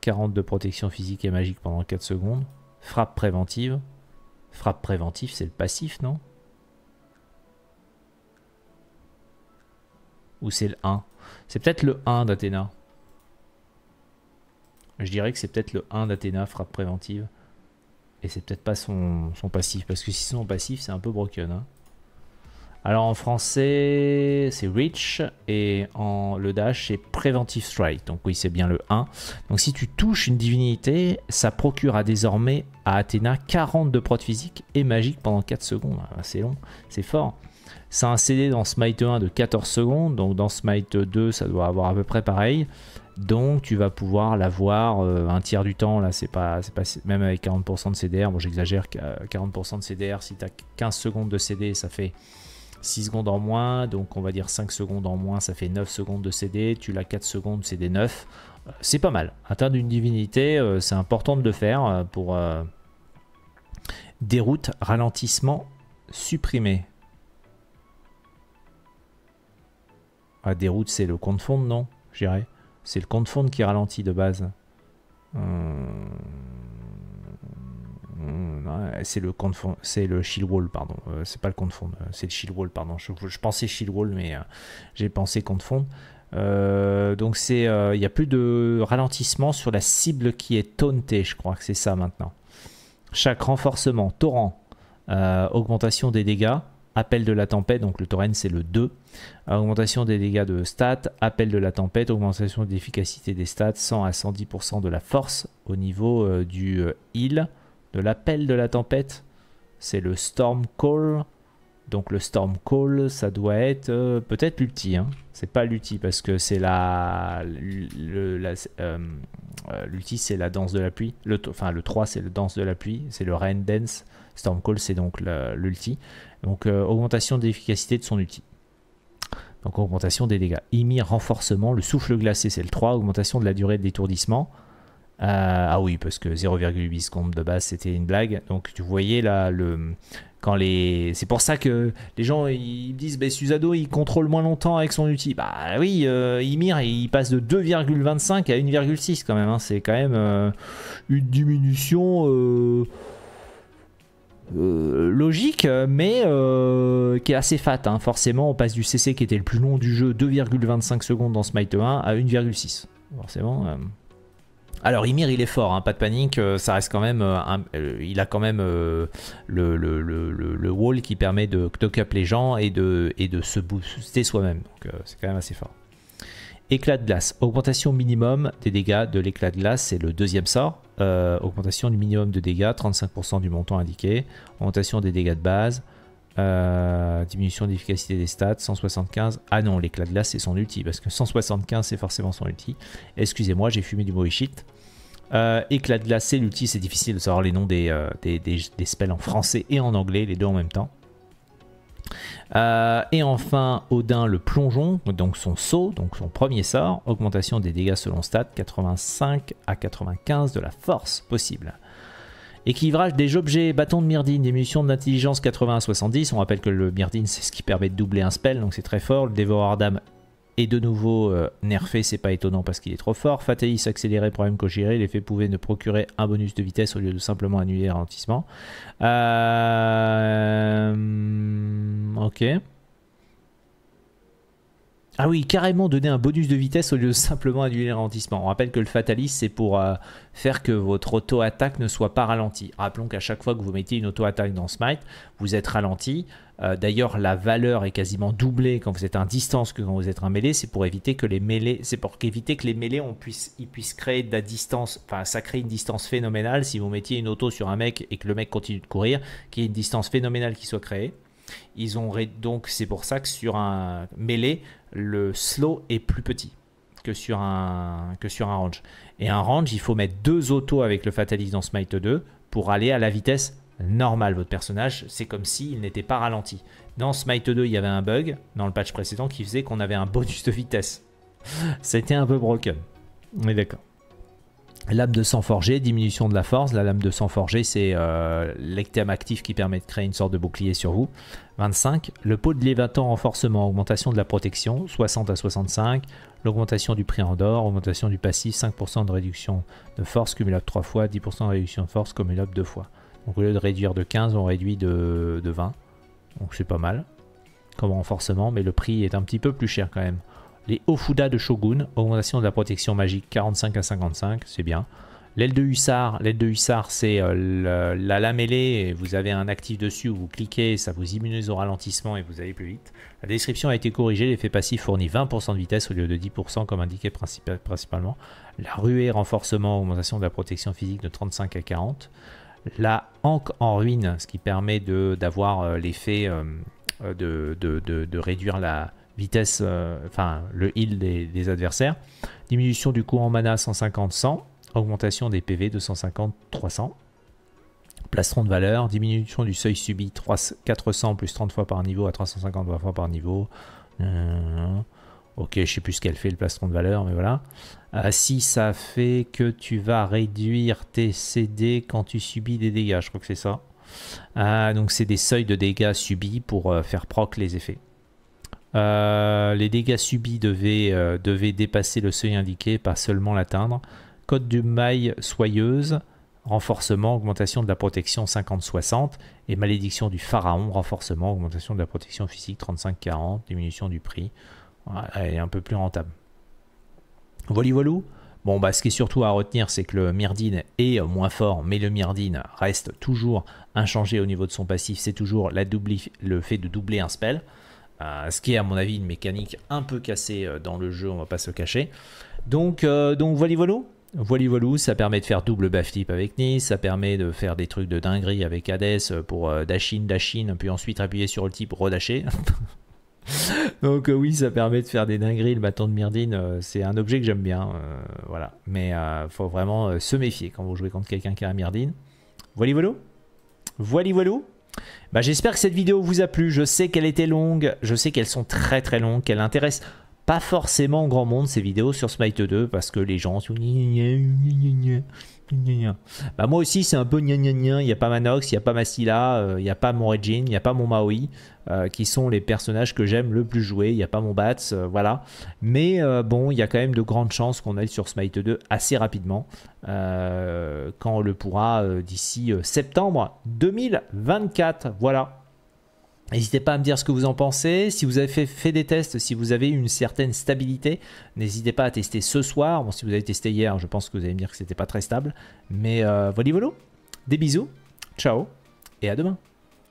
42 protection physique et magique pendant 4 secondes. Frappe préventive. Frappe préventive, c'est le passif, non Ou c'est le 1 C'est peut-être le 1 d'Athéna. Je dirais que c'est peut-être le 1 d'Athéna, frappe préventive. Et c'est peut-être pas son, son, passif. Parce que si c'est son passif, c'est un peu broken. Hein. Alors en français, c'est "rich" et en le dash, c'est Preventive Strike. Donc oui, c'est bien le 1. Donc si tu touches une divinité, ça procurera désormais à Athéna 42 prod physiques et magiques pendant 4 secondes. Ah, c'est long, c'est fort. C'est un CD dans Smite 1 de 14 secondes. Donc dans Smite 2, ça doit avoir à peu près pareil. Donc tu vas pouvoir l'avoir euh, un tiers du temps, là c'est pas, pas même avec 40% de CDR, bon j'exagère, 40% euh, de CDR, si tu as 15 secondes de CD ça fait 6 secondes en moins, donc on va dire 5 secondes en moins, ça fait 9 secondes de CD, tu l'as 4 secondes, CD 9. Euh, c'est pas mal. Atteindre une divinité, euh, c'est important de le faire euh, pour déroute, ralentissement, supprimer. Ah, déroute, c'est le compte fond, non J'irai. C'est le compte fond qui ralentit de base. Hum. Mmh, c'est le shield wall pardon c'est pas le fond c'est le shield wall pardon euh, euh, je, pensais shield wall mais euh, j'ai pensé compte fond donc c'est il n'y a plus de ralentissement sur la cible qui est tauntée je crois que c'est ça maintenant chaque renforcement torrent augmentation des dégâts appel de la tempête, donc le torrent c'est le 2, augmentation des dégâts de stats, appel de la tempête, augmentation de l'efficacité des stats, 100 à 110% de la force au niveau du heal, de l'appel de la tempête, c'est le Storm Call. Donc le Storm Call, ça doit être euh, peut-être l'ulti. Hein. C'est pas l'ulti parce que c'est la. Euh, euh, l'ulti, c'est la danse de la pluie. Le, enfin, le 3, c'est le danse de la pluie. C'est le Rain Dance. Storm Call, c'est donc l'ulti. Donc augmentation d'efficacité de son ulti. Donc augmentation des dégâts. Imi, renforcement. Le souffle glacé, c'est le 3. Augmentation de la durée d'étourdissement. Euh, ah oui, parce que 0,8 secondes de base, c'était une blague. Donc tu voyais là le quand les c'est pour ça que les gens ils disent bah, Suzado il contrôle moins longtemps avec son outil bah oui il euh, mire et il passe de 2,25 à 1,6 quand même hein. c'est quand même euh, une diminution logique mais qui est assez fat hein. forcément on passe du CC qui était le plus long du jeu 2,25 secondes dans Smite 1 à 1,6 forcément alors Ymir, il est fort, hein, pas de panique, euh, ça reste quand même, euh, euh, il a quand même le, wall qui permet de knock up les gens et de, se booster soi-même, donc c'est quand même assez fort. Éclat de glace. Augmentation minimum des dégâts de l'éclat de glace, c'est le deuxième sort. augmentation du minimum de dégâts, 35% du montant indiqué. Augmentation des dégâts de base. diminution d'efficacité des stats, 175. Ah non, l'éclat de glace, c'est son ulti, parce que 175, c'est forcément son ulti. Excusez-moi, j'ai fumé du mauvais shit. Euh, de éclat glacé, l'outil, c'est difficile de savoir les noms des, euh, des, spells en français et en anglais, les deux en même temps. Euh, et enfin, Odin le plongeon, donc son saut, donc son premier sort, augmentation des dégâts selon stat, 85 à 95 de la force possible. Équivrage des objets, bâton de Myrdine, diminution de l'intelligence 80 à 70. On rappelle que le Myrdine, c'est ce qui permet de doubler un spell, donc c'est très fort. Le Dévoreur d'âme et de nouveau euh, nerfé, c'est pas étonnant parce qu'il est trop fort. Fatalis accéléré, problème j'irai. l'effet pouvait ne procurer un bonus de vitesse au lieu de simplement annuler le ralentissement. Euh, ok. Ah oui, carrément donner un bonus de vitesse au lieu de simplement annuler le ralentissement. On rappelle que le fataliste, c'est pour euh, faire que votre auto-attaque ne soit pas ralentie. Rappelons qu'à chaque fois que vous mettez une auto-attaque dans Smite, vous êtes ralenti. Euh, d'ailleurs, la valeur est quasiment doublée quand vous êtes en distance que quand vous êtes un mêlé. C'est pour éviter que les mêlés, c'est pour éviter que les mêlés, on puisse, puissent créer de la distance. Enfin, ça crée une distance phénoménale si vous mettiez une auto sur un mec et que le mec continue de courir, qu'il y ait une distance phénoménale qui soit créée. Ils ont donc c'est pour ça que sur un mêlé, le slow est plus petit que sur un, que sur un range. Et un range, il faut mettre deux autos avec le Fatalist dans Smite 2 pour aller à la vitesse normale. Votre personnage, c'est comme s'il n'était pas ralenti. Dans Smite 2, il y avait un bug dans le patch précédent qui faisait qu'on avait un bonus de vitesse. <laughs> C'était un peu broken. Mais d'accord. Lame de sang forgé, diminution de la force. La lame de sang forgé, c'est euh, l'ectème actif qui permet de créer une sorte de bouclier sur vous. 25. Le pot de lévatant renforcement, augmentation de la protection, 60 à 65. L'augmentation du prix en or, augmentation du passif, 5% de réduction de force cumulable 3 fois, 10% de réduction de force cumulable 2 fois. Donc au lieu de réduire de 15, on réduit de, de 20. Donc c'est pas mal comme renforcement, mais le prix est un petit peu plus cher quand même. Les Ofuda de Shogun, augmentation de la protection magique 45 à 55, c'est bien. L'aile de hussard, l'aile de hussard c'est euh, la lamellée, vous avez un actif dessus, vous cliquez, ça vous immunise au ralentissement et vous allez plus vite. La description a été corrigée, l'effet passif fournit 20% de vitesse au lieu de 10% comme indiqué principalement. La ruée, renforcement, augmentation de la protection physique de 35 à 40. La hanque en ruine, ce qui permet d'avoir euh, l'effet euh, de, réduire la, vitesse, euh, enfin le heal des, adversaires. Diminution du coût en mana 150-100, augmentation des PV 250-300. Plastron de valeur, diminution du seuil subi 400 plus 30 fois par niveau à 350 fois par niveau. ok, je sais plus ce qu'elle fait le plastron de valeur, mais voilà. Ah, si ça fait que tu vas réduire tes CD quand tu subis des dégâts, je crois que c'est ça. Ah, donc c'est des seuils de dégâts subis pour euh, faire proc les effets. Euh, les dégâts subis euh, devaient, dépasser le seuil indiqué, pas seulement l'atteindre. Code du maille soyeuse, renforcement, augmentation de la protection 50-60. Et malédiction du pharaon, renforcement, augmentation de la protection physique 35-40, diminution du prix. est un peu plus rentable. Voli voilou. Bon, bah, ce qui est surtout à retenir, c'est que le Myrdine est moins fort, mais le Myrdine reste toujours inchangé au niveau de son passif. C'est toujours le fait de doubler un spell. Euh, ce qui est à mon avis une mécanique un peu cassée euh, dans le jeu, on va pas se cacher. Donc, euh, donc voilà, volo Voili voilou, ça permet de faire double type avec Nice, ça permet de faire des trucs de dinguerie avec Hades pour euh, Dashin, puis ensuite appuyer sur le type redasher. <laughs> Donc oui, ça permet de faire des dingueries, le bâton de Myrdine, c'est un objet que j'aime bien, voilà. Mais faut vraiment se méfier quand vous jouez contre quelqu'un qui a un Myrdine. Voili voilou Voili bah, j'espère que cette vidéo vous a plu. Je sais qu'elle était longue. Je sais qu'elles sont très très longues, qu'elles intéressent pas forcément grand monde ces vidéos sur Smite 2 parce que les gens sont... Bah, moi aussi c'est un peu gna il n'y a pas Manox, il n'y a pas Massila, euh, il n'y a pas mon Regin, il n'y a pas mon Maui, euh, qui sont les personnages que j'aime le plus jouer, il n'y a pas mon Bats, euh, voilà. Mais bon, il y a quand même de grandes chances qu'on aille sur Smite 2 assez rapidement, quand on le pourra d'ici septembre 2024, voilà. N'hésitez pas à me dire ce que vous en pensez. Si vous avez fait, des tests, si vous avez une certaine stabilité, n'hésitez pas à tester ce soir. Bon, si vous avez testé hier, je pense que vous allez me dire que c'était pas très stable. Mais euh, voilà, voilà. Des bisous, ciao et à demain.